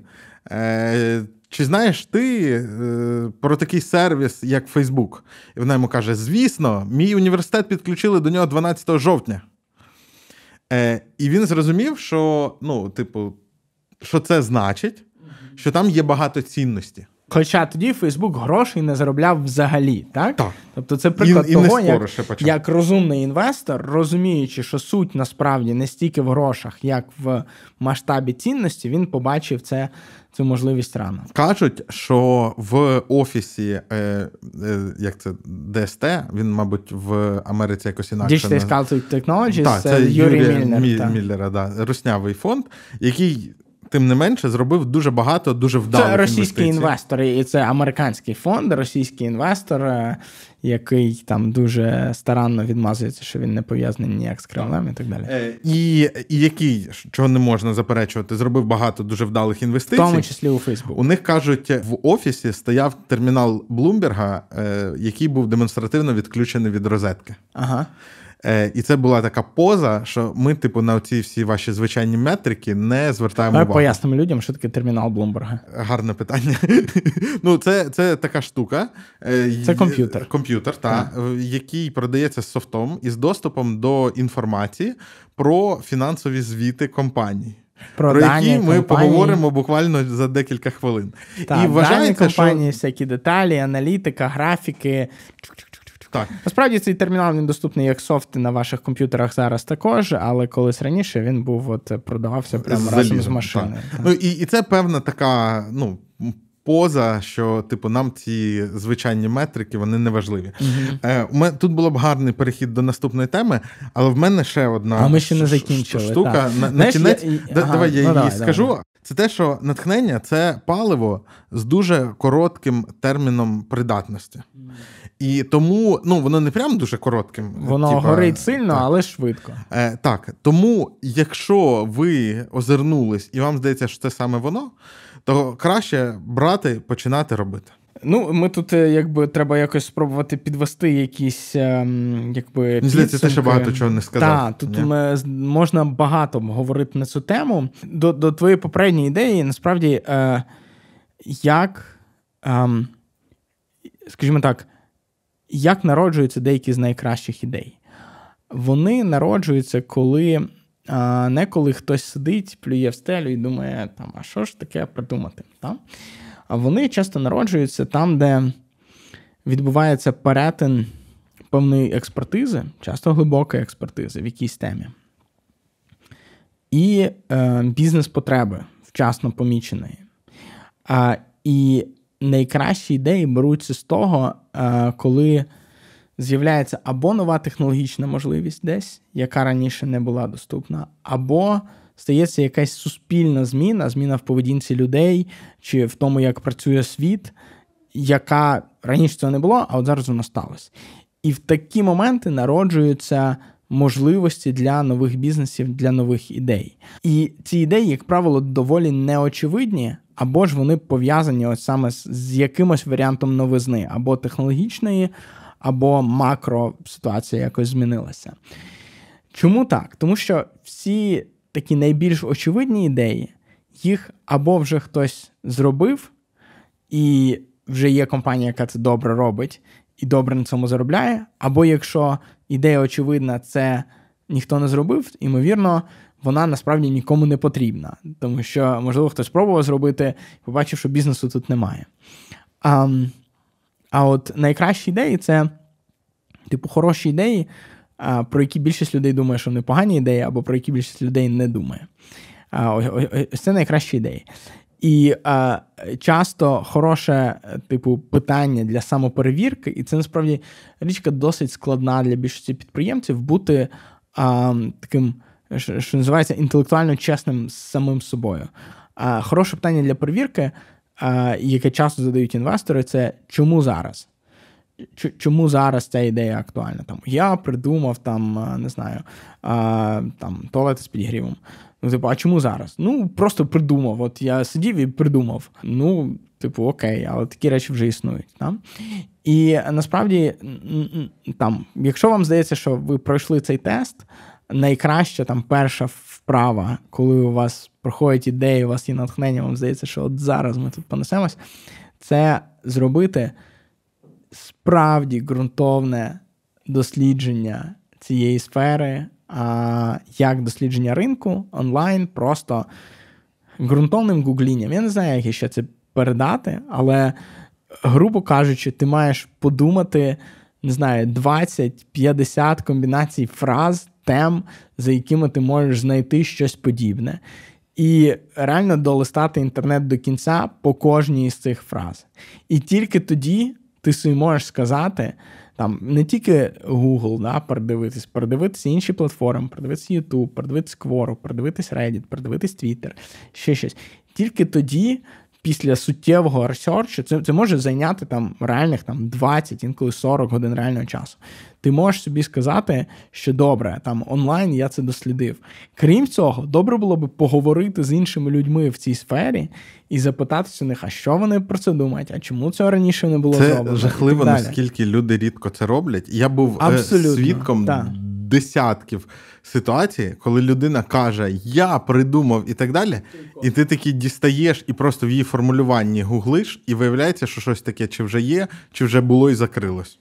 е, чи знаєш ти е, про такий сервіс, як Facebook? І вона йому каже: Звісно, мій університет підключили до нього 12 жовтня. Е, І він зрозумів, що, ну, типу, що це значить, що там є багато цінності. Хоча тоді Фейсбук грошей не заробляв взагалі, так? так. Тобто це приклад і, того, і як як розумний інвестор, розуміючи, що суть насправді не стільки в грошах, як в масштабі цінності, він побачив це, цю можливість рано. Кажуть, що в офісі, е, е, як це ДСТ, він, мабуть, в Америці якось інакше. Digital Scouting Technologies, так, це, це Юрій Мільнер, Мі- Міллера, да, руснявий фонд, який тим не менше зробив дуже багато, дуже вдалих Це російський інвестицій. і це американський фонд, російський інвестор, е, який там дуже старанно відмазується, що він не пов'язаний ніяк з Кремлем і так далі. Е, і і який, чого не можна заперечувати, зробив багато дуже вдалих інвестицій, в тому числі у Фейсбук. У них кажуть, в офісі стояв термінал Блумберга, е, який був демонстративно відключений від розетки. Ага. Е, І це була така поза, що ми, типу, на ці всі ваші звичайні метрики не звертаємо Давай увагу. пояснимо людям, що таке термінал Блумберга. Гарне питання. [LAUGHS] Ну, це це така штука. Е, це комп'ютер, Комп'ютер, та, е, який продається з софтом і з доступом до інформації про фінансові звіти компаній. Про, про дані, які ми компанії. поговоримо буквально за декілька хвилин. Так, і вважається, дані компанії, що... всякі деталі, аналітика, графіки, так. Насправді цей термінал він доступний як софт на ваших комп'ютерах зараз також, але колись раніше він був от продавався прямо Залізом, разом з машиною. Так. Так. Ну і, і це певна така, ну. Поза, що, типу, нам ці звичайні метрики вони не важливі. Mm-hmm. Е, тут було б гарний перехід до наступної теми, але в мене ще одна а ми ще не закінчили, штука. На, на кінець я... Ага, давай я ну, її давай, скажу. Давай. Це те, що натхнення це паливо з дуже коротким терміном придатності. І тому ну воно не прям дуже коротким. Воно типа, горить сильно, так. але швидко. Е, Так, тому якщо ви озирнулись і вам здається, що це саме воно, то краще брати, починати робити. Ну, ми тут е, якби треба якось спробувати підвести якісь ем, якби Здається, ти ще багато чого не сказав. Так, тут ми, можна багато говорити на цю тему. До до твоєї попередньої ідеї, насправді, е, як, е, скажімо так як народжуються деякі з найкращих ідей? Вони народжуються, коли а, не коли хтось сидить, плює в стелю і думає, там, а що ж таке придумати? Та? А вони часто народжуються там, де відбувається перетин певної експертизи, часто глибокої експертизи в якійсь темі. І е, бізнес-потреби вчасно поміченої. А, І найкращі ідеї беруться з того, коли з'являється або нова технологічна можливість десь, яка раніше не була доступна, або стається якась суспільна зміна, зміна в поведінці людей чи в тому, як працює світ, яка раніше цього не було, а от зараз вона сталося. І в такі моменти народжуються. Можливості для нових бізнесів, для нових ідей. І ці ідеї, як правило, доволі неочевидні, або ж вони пов'язані ось саме з якимось варіантом новизни, або технологічної, або макро ситуація якось змінилася. Чому так? Тому що всі такі найбільш очевидні ідеї, їх або вже хтось зробив, і вже є компанія, яка це добре робить, і добре на цьому заробляє, або якщо ідея очевидна, це ніхто не зробив, ймовірно вона насправді нікому не потрібна, тому що, можливо, хтось спробував зробити, побачив, що бізнесу тут немає. А а от найкращі ідеї це, типу, хороші ідеї, про які більшість людей думає, що вони погані ідеї, або про які більшість людей не думає. Ось це найкращі ідеї. І е, часто хороше, типу, питання для самоперевірки, і це насправді річка досить складна для більшості підприємців бути е, таким що називається інтелектуально чесним з самим собою. А хороше питання для перевірки, а, яке часто задають інвестори, це чому зараз? Чому зараз ця ідея актуальна? Там Я придумав там, не знаю, а, там туалет з підігрівом. Ну, типу, а чому зараз? Ну, просто придумав. От я сидів і придумав. Ну, типу, окей, але такі речі вже існують. Да? І насправді, там, якщо вам здається, що ви пройшли цей тест, найкраща там перша вправа, коли у вас проходять ідеї, у вас є натхнення, вам здається, що от зараз ми тут понесемось, це зробити справді ґрунтовне дослідження цієї сфери, а як дослідження ринку онлайн, просто ґрунтовним гуглінням. Я не знаю, як ще це передати, але, грубо кажучи, ти маєш подумати. Не знаю, 20-50 комбінацій фраз, тем, за якими ти можеш знайти щось подібне. І реально долистати інтернет до кінця по кожній з цих фраз. І тільки тоді ти собі можеш сказати, там не тільки Google да, передивитись, передивитися інші платформи, передивитися YouTube, передивитися Quora, передивитись Reddit, передивитись Twitter, ще щось. Тільки тоді, після суттєвого ресерчу, це це може зайняти там реальних там 20, інколи 40 годин реального часу ти можеш собі сказати, що добре, там онлайн я це дослідив. Крім цього, добре було б поговорити з іншими людьми в цій сфері і запитатися у них, а що вони про це думають, а чому цього раніше не було це зроблено. жахливо, наскільки люди рідко це роблять. Я був е, Абсолютно, свідком. Та. Десятків ситуацій, коли людина каже Я придумав і так далі, і ти такі дістаєш і просто в її формулюванні гуглиш, і виявляється, що щось таке чи вже є, чи вже було і закрилось.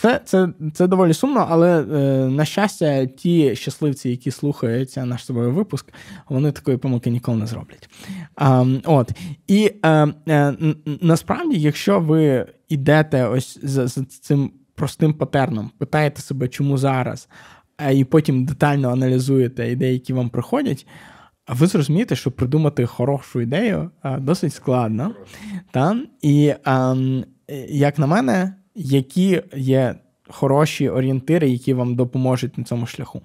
Це це, це доволі сумно, але е, на щастя, ті щасливці, які слухаються наш собою випуск, вони такої помилки ніколи не зроблять. А, от. І е, е, насправді, якщо ви йдете ось за, за цим простим патерном, питаєте себе, чому зараз, і потім детально аналізуєте ідеї, які вам приходять. А ви зрозумієте, що придумати хорошу ідею досить складно. Та? І а, ем, як на мене, які є хороші орієнтири, які вам допоможуть на цьому шляху.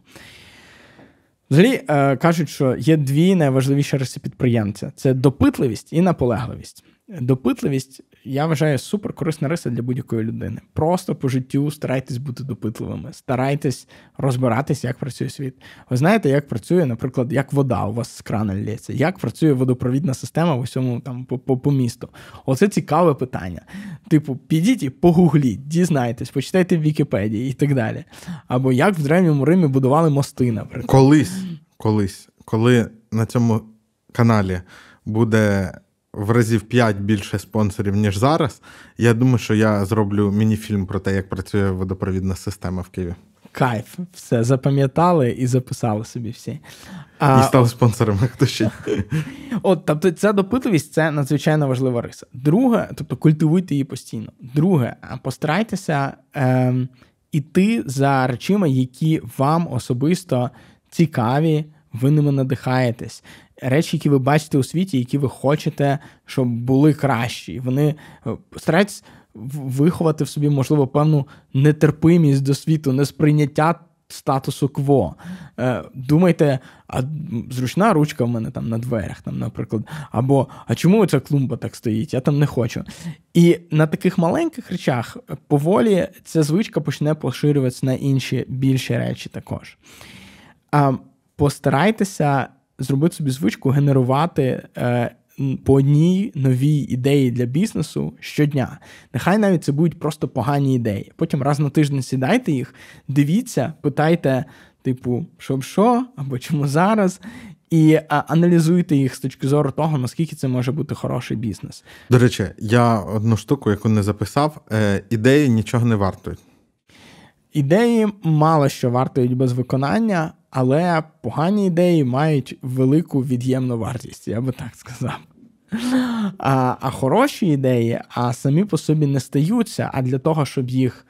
Взагалі е, кажуть, що є дві найважливіші риси підприємця: це допитливість і наполегливість. Допитливість, я вважаю, супер корисна риса для будь-якої людини. Просто по життю старайтесь бути допитливими, старайтесь розбиратись, як працює світ. Ви знаєте, як працює, наприклад, як вода у вас з крана лється, як працює водопровідна система в усьому там по по місту. Оце цікаве питання. Типу, підіть і погугліть, дізнайтесь, почитайте в Вікіпедії і так далі. Або як в древньому Римі будували мости, наприклад. Колись, колись, коли на цьому каналі буде в разів 5 більше спонсорів, ніж зараз. Я думаю, що я зроблю мініфільм про те, як працює водопровідна система в Києві. Кайф, все запам'ятали і записали собі всі. А, І став спонсорами. Хто ще [LAUGHS] от тобто, ця допитливість це надзвичайно важлива риса. Друге, тобто культивуйте її постійно. Друге, постарайтеся ем, іти за речами, які вам особисто цікаві, ви ними надихаєтесь речі, які ви бачите у світі, які ви хочете, щоб були кращі. Вони е, старайтесь виховати в собі, можливо, певну нетерпимість до світу, несприйняття статусу кво. Е, думайте, а зручна ручка в мене там на дверях, там, наприклад, або а чому ця клумба так стоїть? Я там не хочу. І на таких маленьких речах е, поволі ця звичка почне поширюватися на інші більші речі також. А Постарайтеся зробити собі звичку генерувати. Е, по одній новій ідеї для бізнесу щодня. Нехай навіть це будуть просто погані ідеї. Потім раз на тиждень сідайте їх, дивіться, питайте, типу, що що, або чому зараз, і аналізуйте їх з точки зору того, наскільки це може бути хороший бізнес. До речі, я одну штуку, яку не записав: е, ідеї нічого не вартують. Ідеї мало що вартують без виконання, але погані ідеї мають велику від'ємну вартість, я би так сказав. А а хороші ідеї, а самі по собі не стаються. А для того, щоб їх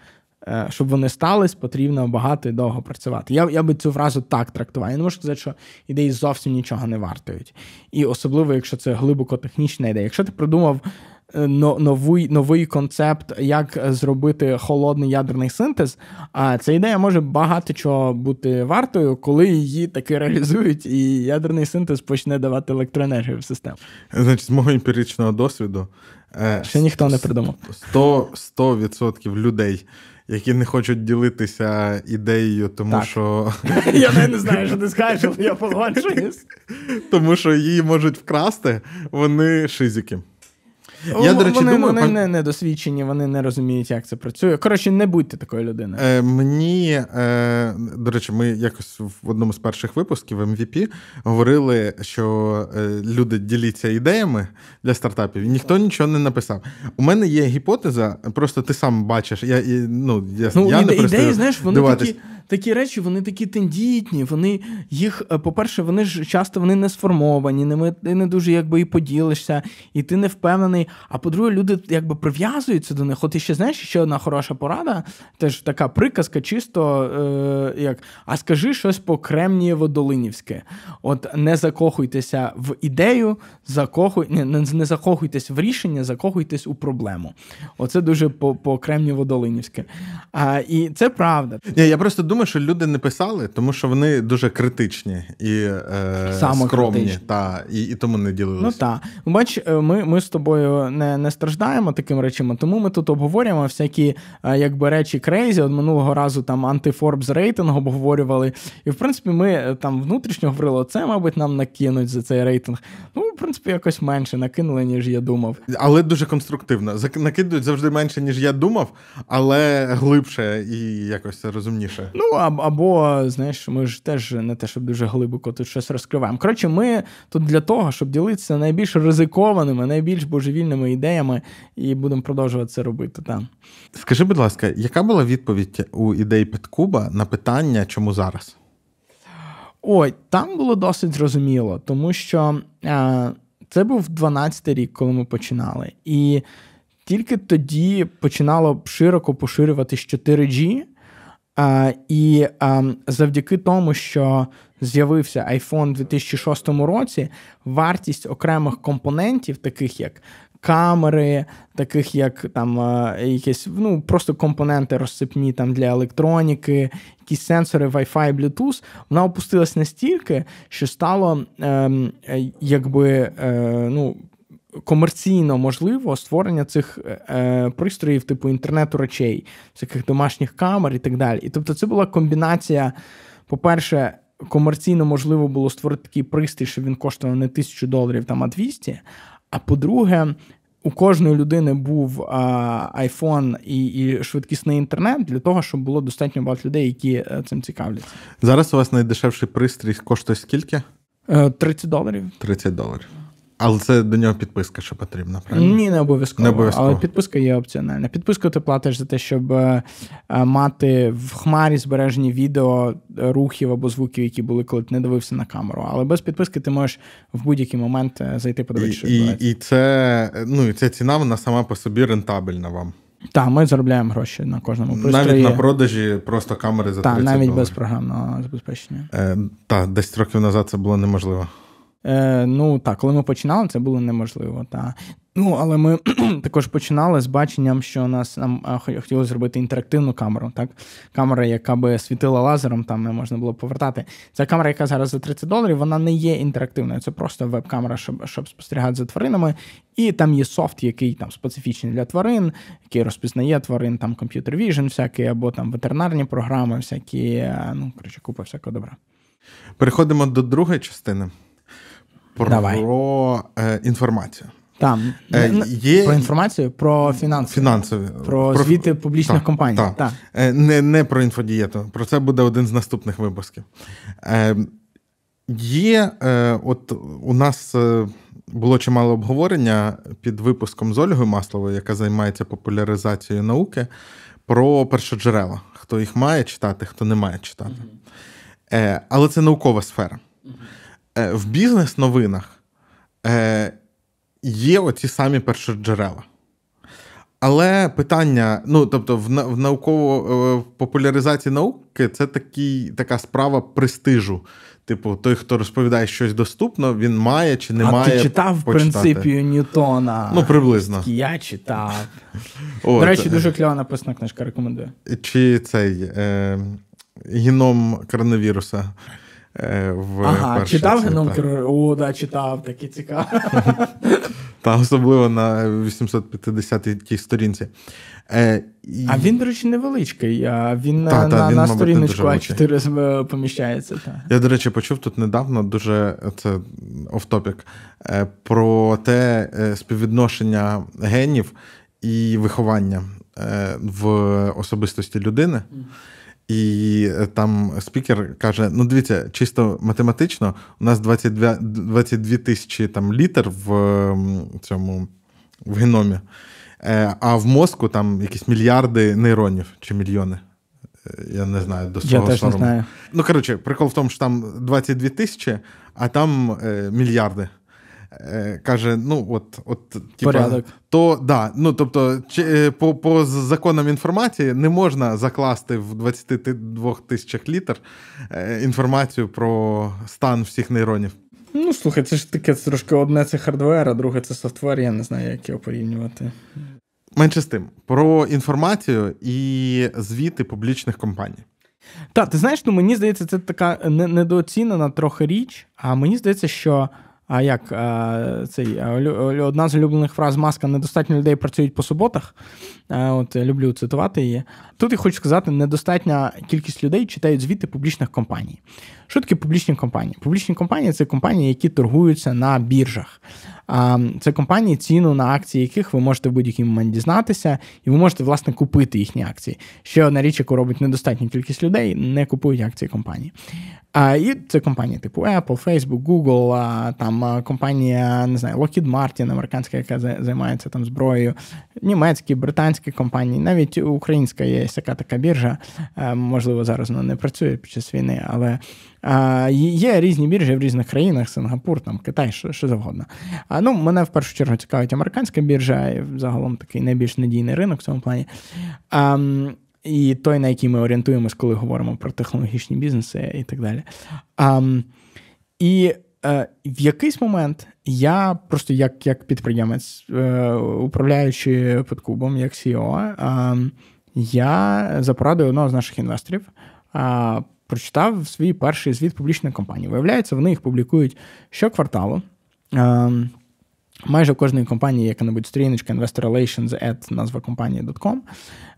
е, щоб вони стались, потрібно багато і довго працювати. Я я би цю фразу так трактував. Я не можу сказати, що ідеї зовсім нічого не вартують. І особливо, якщо це глибоко технічна ідея. Якщо ти придумав Е, новий новий концепт, як зробити холодний ядерний синтез. А ця ідея може багато чого бути вартою, коли її таки реалізують, і ядерний синтез почне давати електроенергію в систему. Значить, з мого емпіричного досвіду е, ще ніхто не придумав 100%, 100% людей. Які не хочуть ділитися ідеєю, тому так. що [LAUGHS] я не знаю, що ти скажеш, але я погоджуюсь. [LAUGHS] Тому що її можуть вкрасти, вони шизіки. Я, до речі, вони, думаю... Вони не, не досвідчені, вони не розуміють, як це працює. Коротше, не будьте такою людиною. Е, Мені, е, до речі, ми якось в одному з перших випусків MVP говорили, що е, люди діляться ідеями для стартапів, і ніхто нічого не написав. У мене є гіпотеза, просто ти сам бачиш, я ну, я, ну, я іде, не ідеї, знаєш, вони диватись. такі такі речі, вони такі тендітні. Вони їх, е, по-перше, вони ж часто вони не сформовані, ними ти не дуже якби і поділишся, і ти не впевнений. А по-друге, люди якби прив'язуються до них. От і ще знаєш, ще одна хороша порада, теж така приказка, чисто е, як а скажи щось по Кремнієво Долинівське. От не закохуйтеся в ідею, закохуй, не, не закохуйтесь в рішення, закохуйтесь у проблему. Оце дуже по по Кремнієво Долинівське. А, І це правда. Я, я просто думаю, що люди не писали, тому що вони дуже критичні і е, скромні, та, і і тому не ділилися. Ну так. Бач, е, ми ми з тобою не не страждаємо такими речами, тому ми тут обговорюємо всякі е, якби речі крейзі. От минулого разу там антифорбс рейтинг обговорювали. І в принципі, ми е, там внутрішньо говорили, це, мабуть, нам накинуть за цей рейтинг. Ну, в принципі, якось менше накинули, ніж я думав. Але дуже конструктивно. Накидують завжди менше, ніж я думав, але глибше і якось розумніше. Ну, Ну або, знаєш, ми ж теж не те, щоб дуже глибоко тут щось розкриваємо. Коротше, ми тут для того, щоб ділитися найбільш ризикованими, найбільш божевільними ідеями, і будемо продовжувати це робити. Так. Скажи, будь ласка, яка була відповідь у ідеї Петкуба на питання, чому зараз? Ой, там було досить зрозуміло, тому що е, це був 12-й рік, коли ми починали. І тільки тоді починало широко поширюватись 4G. А, І а, завдяки тому, що з'явився iPhone у 2006 році, вартість окремих компонентів, таких як камери, таких як там якісь ну просто компоненти розсипні там для електроніки, якісь сенсори Wi-Fi, Bluetooth, вона опустилась настільки, що стало ем, якби е, ну комерційно можливо створення цих е, е, пристроїв, типу інтернету речей, всяких домашніх камер і так далі. І тобто, це була комбінація, по-перше, комерційно можливо було створити такий пристрій, що він коштував не тисячу доларів там, а 200. А по-друге, у кожної людини був айфон і і швидкісний інтернет для того, щоб було достатньо багато людей, які е, цим цікавляться. Зараз у вас найдешевший пристрій коштує скільки? 30 е, доларів. 30 доларів. Але це до нього підписка, що потрібна, правильно? Ні, не обов'язково. не обов'язково. Але підписка є опціональна. Підписку ти платиш за те, щоб е, е, мати в хмарі збережені відео рухів або звуків, які були, коли ти не дивився на камеру. Але без підписки ти можеш в будь-який момент е, зайти, подивитися. І, і, і це ну і ця ціна вона сама по собі рентабельна вам. Так, ми заробляємо гроші на кожному пристрої. Навіть на продажі просто камери за Так, навіть доларів. без програмного забезпечення. Е, Так, 10 років назад це було неможливо. Е, ну так, коли ми починали, це було неможливо. Та. Ну, але ми [CLEARS THROAT] також починали з баченням, що нас нам хотіли зробити інтерактивну камеру. Так, камера, яка би світила лазером, там не можна було повертати. Ця камера, яка зараз за 30 доларів, вона не є інтерактивною. Це просто веб-камера, щоб щоб спостерігати за тваринами. І там є софт, який там специфічний для тварин, який розпізнає тварин, там комп'ютер віжн всякий, або там ветеринарні програми, всякі, е, ну коротше, купа всякого добра. Переходимо до другої частини про Давай. Е, інформацію. Там е, е є... Про інформацію, про фінансові. Фінансові. Про, про звіти публічних та, компаній. Та. Та. Е, не не про інфодієту. Про це буде один з наступних випусків. Е, Є, е, от у нас е, було чимало обговорення під випуском з Ольгою Масловою, яка займається популяризацією науки, про першоджерела. Хто їх має читати, хто не має читати. Е, Але це наукова сфера. Е, в бізнес-новинах е, є оці самі першоджерела. Але питання, ну тобто, в в науково е, популяризації науки це такий, така справа престижу. Типу, той, хто розповідає щось доступно, він має чи не а має. Ти читав в принципі Ньютона. Ну, приблизно. [LAUGHS] Я читав. От. До речі, дуже кльово написана книжка. Рекомендую. Чи цей е, геном коронавіруса? Е, в Ага, читав цей, геном Керуера? О, да, читав, таке цікаво. [LAUGHS] Та особливо на 850 тій сторінці. Е, і... А він, до речі, невеличкий. Він та, на та, він, на мабуть, сторіночку А4 е, поміщається. Та. Я, до речі, почув тут недавно дуже це офтопік е, про те е, співвідношення генів і виховання в особистості людини. Mm. І е, там спікер каже: ну, дивіться, чисто математично, у нас 22 22 тисячі там літер в цьому в геномі, е, а в мозку там якісь мільярди нейронів чи мільйони. Е, я не знаю до свого Я теж не знаю. Ну коротше, прикол в тому, що там 22 тисячі, а там е, мільярди е, каже: ну, от, от типа, то да, ну тобто, чи, е, по по законам інформації не можна закласти в 22 тисячах літр е, інформацію про стан всіх нейронів. Ну, слухай, це ж таке це трошки одне це хардвер, а друге це софтвер, я не знаю, як його порівнювати. Менше з тим, про інформацію і звіти публічних компаній. Так, ти знаєш, ну мені здається, це така недооцінена трохи річ, а мені здається, що а як а, цей одна з улюблених фраз маска недостатньо людей працюють по суботах. А, От я люблю цитувати її. Тут я хочу сказати, недостатня кількість людей читають звіти публічних компаній. Що таке публічні компанії? Публічні компанії це компанії, які торгуються на біржах. Це компанії, ціну на акції яких ви можете в будь-який момент дізнатися, і ви можете, власне, купити їхні акції. Ще одна річ, яку робить недостатня кількість людей, не купують акції компанії. І це компанії типу Apple, Facebook, Google, там компанія не знаю, Lockheed Martin, американська, яка займається там зброєю, німецькі, британські компанії, навіть українська є яка така біржа, е, можливо, зараз вона не працює під час війни, але е, є різні біржі в різних країнах: Сингапур, там Китай, що, що завгодно. А ну мене в першу чергу цікавить американська біржа, і загалом такий найбільш надійний ринок в цьому плані. А, і той, на який ми орієнтуємось, коли говоримо про технологічні бізнеси і так далі. А, і Е, в якийсь момент я просто як як підприємець, е, управляючи подкубом, як CEO, е, я за порадою одного з наших інвесторів прочитав свій перший звіт публічної компанії. Виявляється, вони їх публікують щокварталу. Ем, Майже в кожної компанії є яка-небудь сторіночка Investor Relations at назва компанії.com.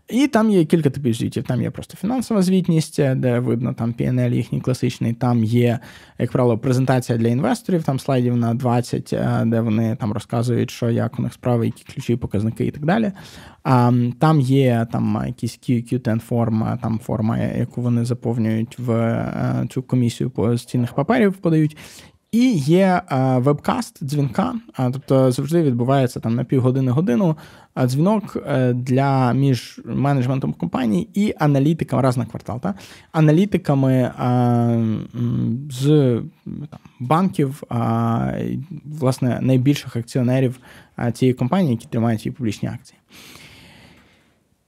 І там є кілька типів звітів. Там є просто фінансова звітність, де видно там PNL їхній класичний, там є, як правило, презентація для інвесторів, там слайдів на 20, е, де вони там розказують, що як у них справи, які ключі, показники і так далі. А, Там є там якісь QQTN форма, там форма, яку вони заповнюють в е, цю комісію по з цінних паперів, подають. І є е, вебкаст дзвінка, тобто завжди відбувається там на півгодини годину дзвінок е, для між менеджментом компанії і аналітиками раз на квартал, та аналітиками е, з там, банків, власне, найбільших акціонерів цієї компанії, які тримають її публічні акції.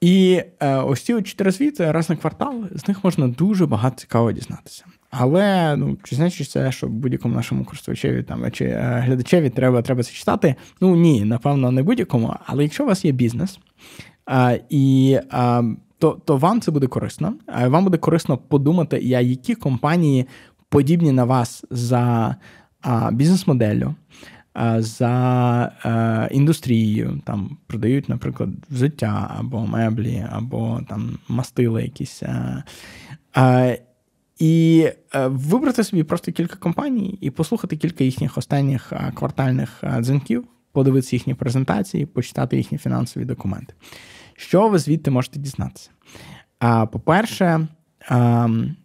І ось ці чотири звіти раз на квартал, з них можна дуже багато цікаво дізнатися. Але ну чи значить це, що будь-якому нашому користувачеві там чи е, глядачеві треба треба це читати? Ну ні, напевно, не будь-якому. Але якщо у вас є бізнес е, і е, то, то вам це буде корисно. Вам буде корисно подумати, які компанії подібні на вас за бізнес-моделлю. За е, індустрією там продають, наприклад, взуття або меблі, або там мастили якісь. Е, і е, вибрати собі просто кілька компаній і послухати кілька їхніх останніх е, квартальних е, дзвінків, подивитися їхні презентації, почитати їхні фінансові документи. Що ви звідти можете дізнатися? По-перше, ем,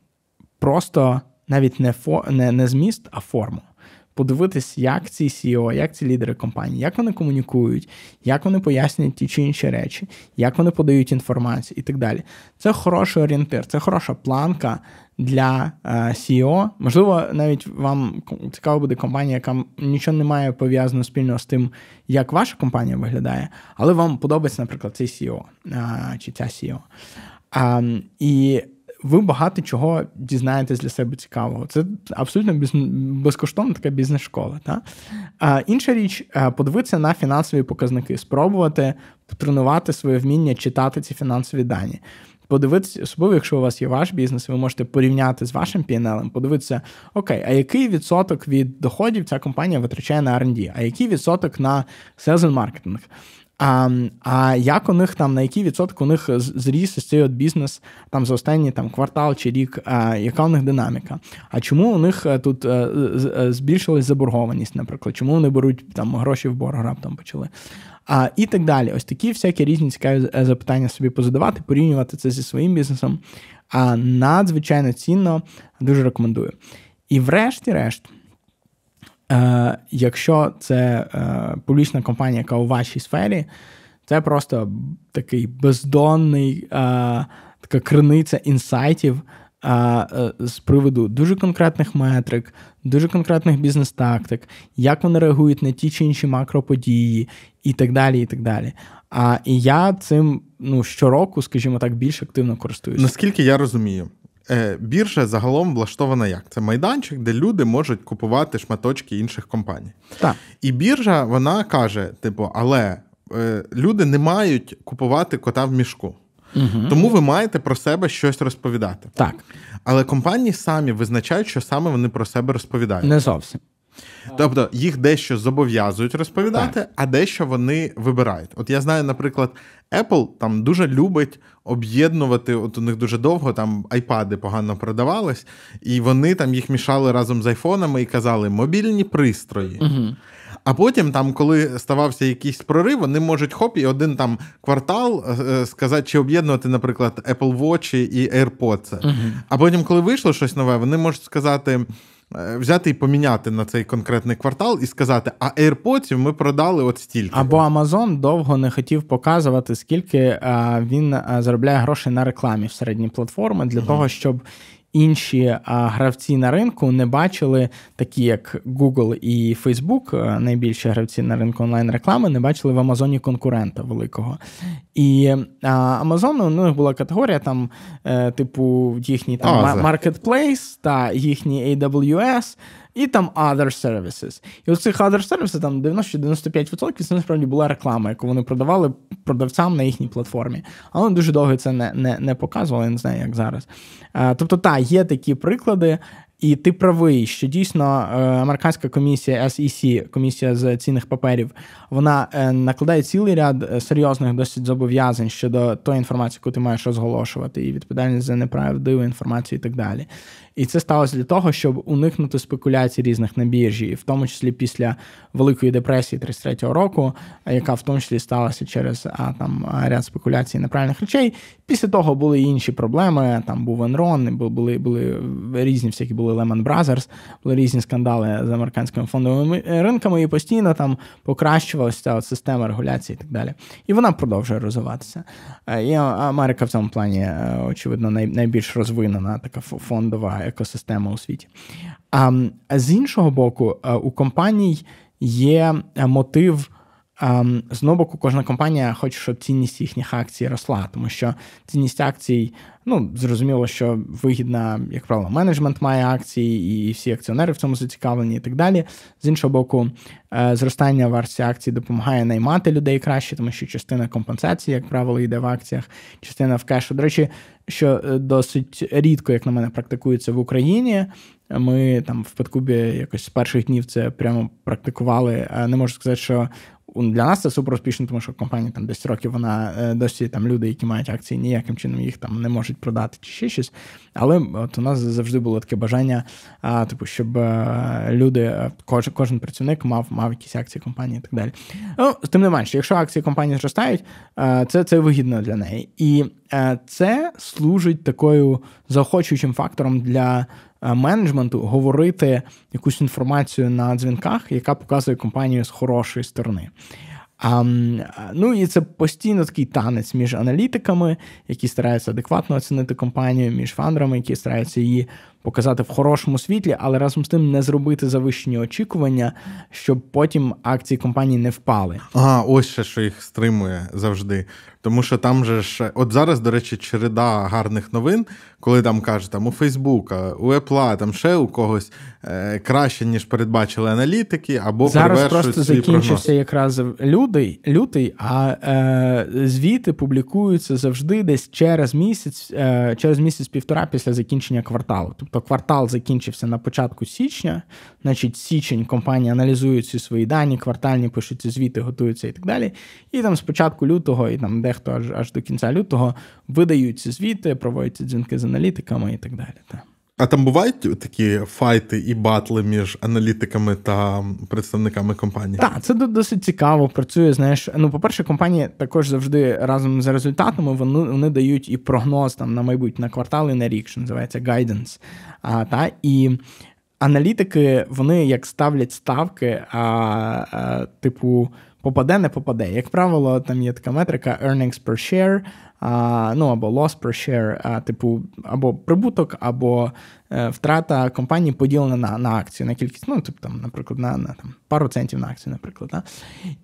просто навіть не фо не, не зміст, а форму подивитись, як ці CEO, як ці лідери компанії, як вони комунікують, як вони пояснюють ті чи інші речі, як вони подають інформацію і так далі. Це хороший орієнтир, це хороша планка для е, CEO. Можливо, навіть вам цікаво буде компанія, яка нічого не має пов'язано спільно з тим, як ваша компанія виглядає, але вам подобається, наприклад, цей CEO е, чи ця CEO. І ви багато чого дізнаєтесь для себе цікавого. Це абсолютно біз... безкоштовна така бізнес-школа. Та? А, Інша річ е, подивитися на фінансові показники, спробувати тренувати своє вміння читати ці фінансові дані. Подивитися, особливо, якщо у вас є ваш бізнес, ви можете порівняти з вашим PNL, подивитися, окей, а який відсоток від доходів ця компанія витрачає на R&D, а який відсоток на sales and marketing, а а як у них там, на який відсоток у них зріс цей от бізнес там за останній там квартал чи рік, а, яка у них динаміка? А чому у них е, тут е, е, збільшилась заборгованість, наприклад? Чому вони беруть там гроші в борг раптом почали? А, І так далі. Ось такі всякі різні цікаві запитання собі позадавати, порівнювати це зі своїм бізнесом. А надзвичайно цінно дуже рекомендую. І врешті-решт. Е, якщо це е, публічна компанія, яка у вашій сфері, це просто такий бездонний, е, така криниця інсайтів е, е, з приводу дуже конкретних метрик, дуже конкретних бізнес-тактик, як вони реагують на ті чи інші макроподії і так далі. і так далі. А і я цим ну, щороку, скажімо так, більш активно користуюся. Наскільки я розумію, Е, біржа загалом влаштована як? Це майданчик, де люди можуть купувати шматочки інших компаній. Так. І біржа вона каже: типу, але е, люди не мають купувати кота в мішку. Угу. Тому ви маєте про себе щось розповідати. Так. Але компанії самі визначають, що саме вони про себе розповідають. Не зовсім. Тобто їх дещо зобов'язують розповідати, так. а дещо вони вибирають. От я знаю, наприклад, Apple там дуже любить об'єднувати. От у них дуже довго там айпади погано продавались, і вони там їх мішали разом з айфонами і казали мобільні пристрої. Угу. А потім, там, коли ставався якийсь прорив, вони можуть хоп, і один там квартал е, е, сказати, чи об'єднувати, наприклад, Apple Watch і AirPods. Угу. А потім, коли вийшло щось нове, вони можуть сказати. Е, взяти і поміняти на цей конкретний квартал і сказати, а AirPods ми продали от стільки. Або Amazon довго не хотів показувати, скільки е, він е, заробляє грошей на рекламі в всередині платформи для угу. того, щоб інші гравці на ринку не бачили, такі як Google і Facebook, е, найбільші гравці на ринку онлайн-реклами, не бачили в Амазоні конкурента великого. І Амазону ну, була категорія там, е, типу, їхній там, Маркетплейс та їхній AWS і там other services. І у цих other services, там 90-95% це насправді була реклама, яку вони продавали продавцям на їхній платформі. Але дуже довго це не не, не показували, я не знаю, як зараз. А, е, Тобто, так, є такі приклади. І ти правий, що дійсно е, американська комісія SEC, комісія з цінних паперів, вона е, накладає цілий ряд серйозних досить зобов'язань щодо тої інформації, яку ти маєш розголошувати, і відповідальність за неправдиву інформацію і так далі. І це сталося для того, щоб уникнути спекуляцій різних на біржі, в тому числі після Великої депресії 33-го року, яка в тому числі сталася через а, там ряд спекуляцій неправильних речей. Після того були інші проблеми. Там був Enron, були були різні всякі були Lehman Brothers, були різні скандали з американськими фондовими ринками, і постійно там покращувалася от система регуляції і так далі. І вона продовжує розвиватися. Е, і Америка в цьому плані, е, очевидно, найбільш розвинена така фондова екосистема у світі. А з іншого боку, е, у компаній є е, мотив Ем, з одного боку, кожна компанія хоче, щоб цінність їхніх акцій росла, тому що цінність акцій, ну зрозуміло, що вигідна, як правило, менеджмент має акції, і всі акціонери в цьому зацікавлені, і так далі. З іншого боку, е, зростання вартості акцій допомагає наймати людей краще, тому що частина компенсації, як правило, йде в акціях, частина в кешу. До речі, що е, досить рідко, як на мене, практикується в Україні. Ми там в Петкубі якось з перших днів це прямо практикували. Е, не можу сказати, що для нас це супер успішно, тому що компанія там 10 років вона е, досі там люди, які мають акції, ніяким чином їх там не можуть продати чи ще щось. Але от у нас завжди було таке бажання, а, типу, щоб е, люди, е, кож, кожен працівник мав мав якісь акції компанії і так далі. Ну, Тим не менше, якщо акції компанії зростають, це це вигідно для неї. І це служить такою заохочуючим фактором для. Менеджменту говорити якусь інформацію на дзвінках, яка показує компанію з хорошої сторони. А, Ну і це постійно такий танець між аналітиками, які стараються адекватно оцінити компанію, між фандерами, які стараються її показати в хорошому світлі, але разом з тим не зробити завищені очікування, щоб потім акції компанії не впали. А ось ще що їх стримує завжди. Тому що там же ж, от зараз, до речі, череда гарних новин, коли там кажуть, там у Фейсбука, у Епла, там ще у когось е, краще, ніж передбачили аналітики, або зараз просто закінчився прогноз. якраз людий лютий, а е, звіти публікуються завжди десь через місяць, е, через місяць-півтора після закінчення кварталу. Тобто тобто квартал закінчився на початку січня. Значить, січень компанії аналізують всі свої дані, квартальні пишуть ці звіти, готуються і так далі. І там спочатку лютого, і там дехто аж аж до кінця лютого видають ці звіти, проводяться дзвінки з аналітиками і так далі. Так. А там бувають такі файти і батли між аналітиками та представниками компанії? Так, це досить цікаво. Працює. Знаєш, ну по-перше, компанії також завжди разом з результатами вони вони дають і прогноз там на майбутнє на квартал і на рік, що називається guidance. А, та, І аналітики вони як ставлять ставки, а, а типу. Попаде, не попаде. Як правило, там є така метрика earnings per share, ну або loss per share, а, типу, або прибуток, або Е, втрата компанії поділена на на акцію, на кількість, ну, тобто, там, наприклад, на на там, пару центів на акцію, наприклад. Да?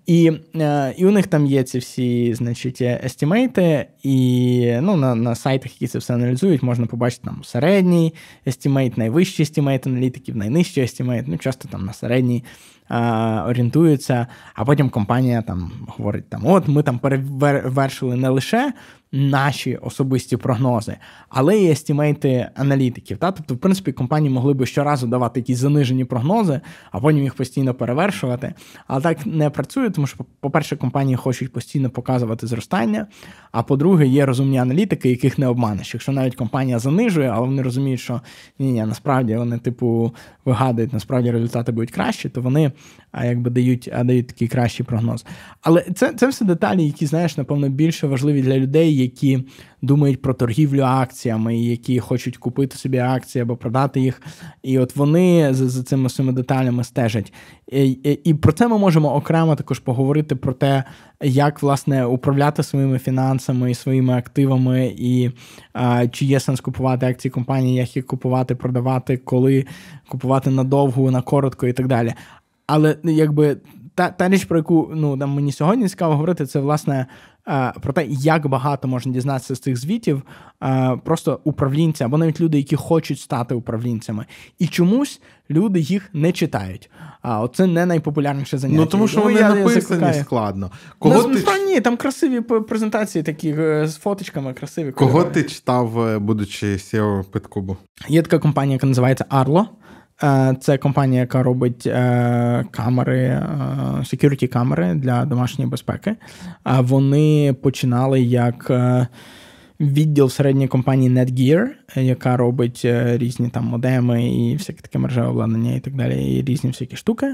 І е, і у них там є ці всі значить, естімейти, і ну, на на сайтах, які це все аналізують, можна побачити там середній естімейт, найвищий естімейт аналітиків, найнижчий естімейт, ну, часто там на середній. Е, орієнтуються, а потім компанія там говорить: там, от ми там перевершили не лише наші особисті прогнози, але й естімейти аналітиків. Та? Тобто принципі, компанії могли би щоразу давати якісь занижені прогнози, а потім їх постійно перевершувати. Але так не працює, тому що, по-перше, компанії хочуть постійно показувати зростання. А по-друге, є розумні аналітики, яких не обманеш. Якщо навіть компанія занижує, але вони розуміють, що ні, ні, насправді вони, типу, вигадують, насправді результати будуть кращі, то вони а якби дають а дають такий кращий прогноз. Але це це все деталі, які, знаєш, напевно, більше важливі для людей, які думають про торгівлю акціями, які хочуть купити собі акції або продати їх. І от вони за, за цими своїми деталями стежать. І, і, і про це ми можемо окремо також поговорити про те, як власне управляти своїми фінансами і своїми активами, і а, чи є сенс купувати акції компанії, як їх купувати, продавати, коли купувати надовго, на коротко і так далі. Але ну, якби та та річ, про яку ну нам мені сьогодні цікаво говорити, це власне е, про те, як багато можна дізнатися з цих звітів, е, просто управлінці або навіть люди, які хочуть стати управлінцями, і чомусь люди їх не читають. А це не найпопулярніше заняття. Ну тому що ну, вони я, написані я складно. Ну, Кого ну, ти... ну, ні, там красиві презентації, такі е, з фоточками, красиві. Кого кольори. ти читав, будучи SEO Питкубу? Є така компанія, яка називається Arlo. Е, це компанія, яка робить е, камери, е, security камери для домашньої безпеки. Вони починали як відділ середньої компанії Netgear, яка робить різні там модеми і всяке таке мережеве обладнання, і так далі, і різні всякі штуки.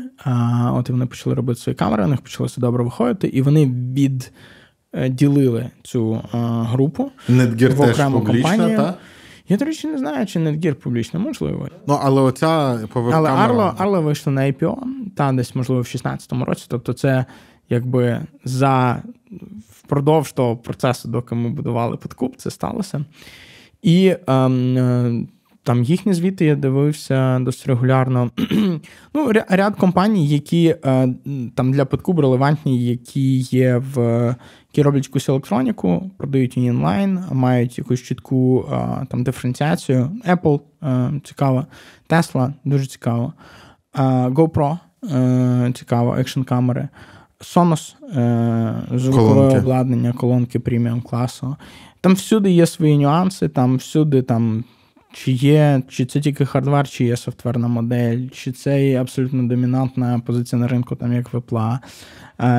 От і вони почали робити свої камери, у них почало все добре виходити, і вони від. Ділили цю а, групу Netgear в окрему теж публічна, компанію. Та? Я, до речі, не знаю, чи Netgear публічно можливо. Ну, але оця поверхня. Але Арло, Арло вийшло на IPO, та десь, можливо, в 2016 році. Тобто, це якби за впродовж того процесу, доки ми будували подкуп, це сталося. І ем, е, там їхні звіти я дивився досить регулярно. [CLEARS THROAT] ну, Ряд компаній, які е, там для подкуб релевантні, які є в які роблять якусь електроніку, продають її онлайн, мають якусь чітку там диференціацію. Apple е, цікава, Tesla дуже цікава. GoPro е, цікаво, екшн камери, Sonos е, звукове обладнання, колонки преміум класу. Там всюди є свої нюанси, там всюди там. Чи є, чи це тільки хардвар, чи є софтверна модель, чи це є абсолютно домінантна позиція на ринку, там як випла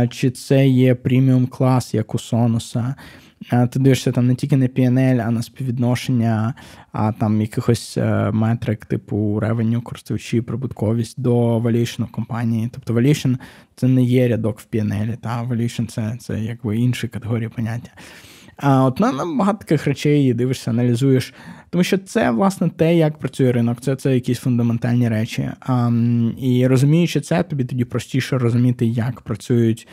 чи це є преміум клас, як у Sonos. Ти дивишся там не тільки на PNL, а на співвідношення а там якихось е, метрик, типу ревеню, користувачі, прибутковість до valuation компанії. Тобто valuation це не є рядок в PNL, та valuation це це якби інші категорії поняття. А от на, на багато таких речей дивишся, аналізуєш тому що це власне те, як працює ринок, це це якісь фундаментальні речі. А, І розуміючи це, тобі тоді простіше розуміти, як працюють.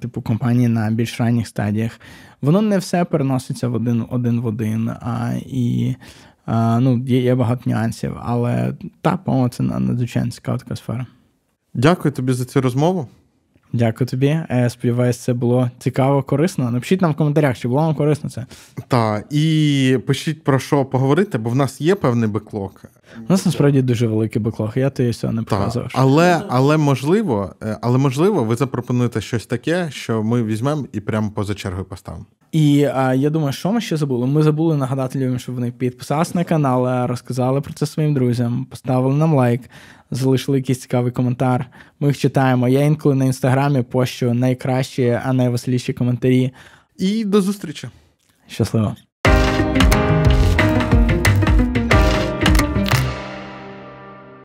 Типу компанії на більш ранніх стадіях, воно не все переноситься в один один в один. А, І а, ну, є, є багато нюансів, але та по-моєму, це надзвичайно цікава така сфера. Дякую тобі за цю розмову. Дякую тобі. Е, сподіваюсь, це було цікаво, корисно. Напишіть нам в коментарях, чи було вам корисно це. Так, і пишіть про що поговорити, бо в нас є певний беклог. У нас насправді дуже великий беклог, я тобі сього не показував. Але але, можливо, е, але можливо, ви запропонуєте щось таке, що ми візьмемо і прямо поза чергою поставимо. І а, я думаю, що ми ще забули? Ми забули нагадати людям, щоб вони підписались на канал, е, розказали про це своїм друзям, поставили нам лайк, залишили якийсь цікавий коментар. Ми їх читаємо. Я інколи на інстаграмі пощу найкращі, а найвеселіші коментарі. І до зустрічі. Щасливо.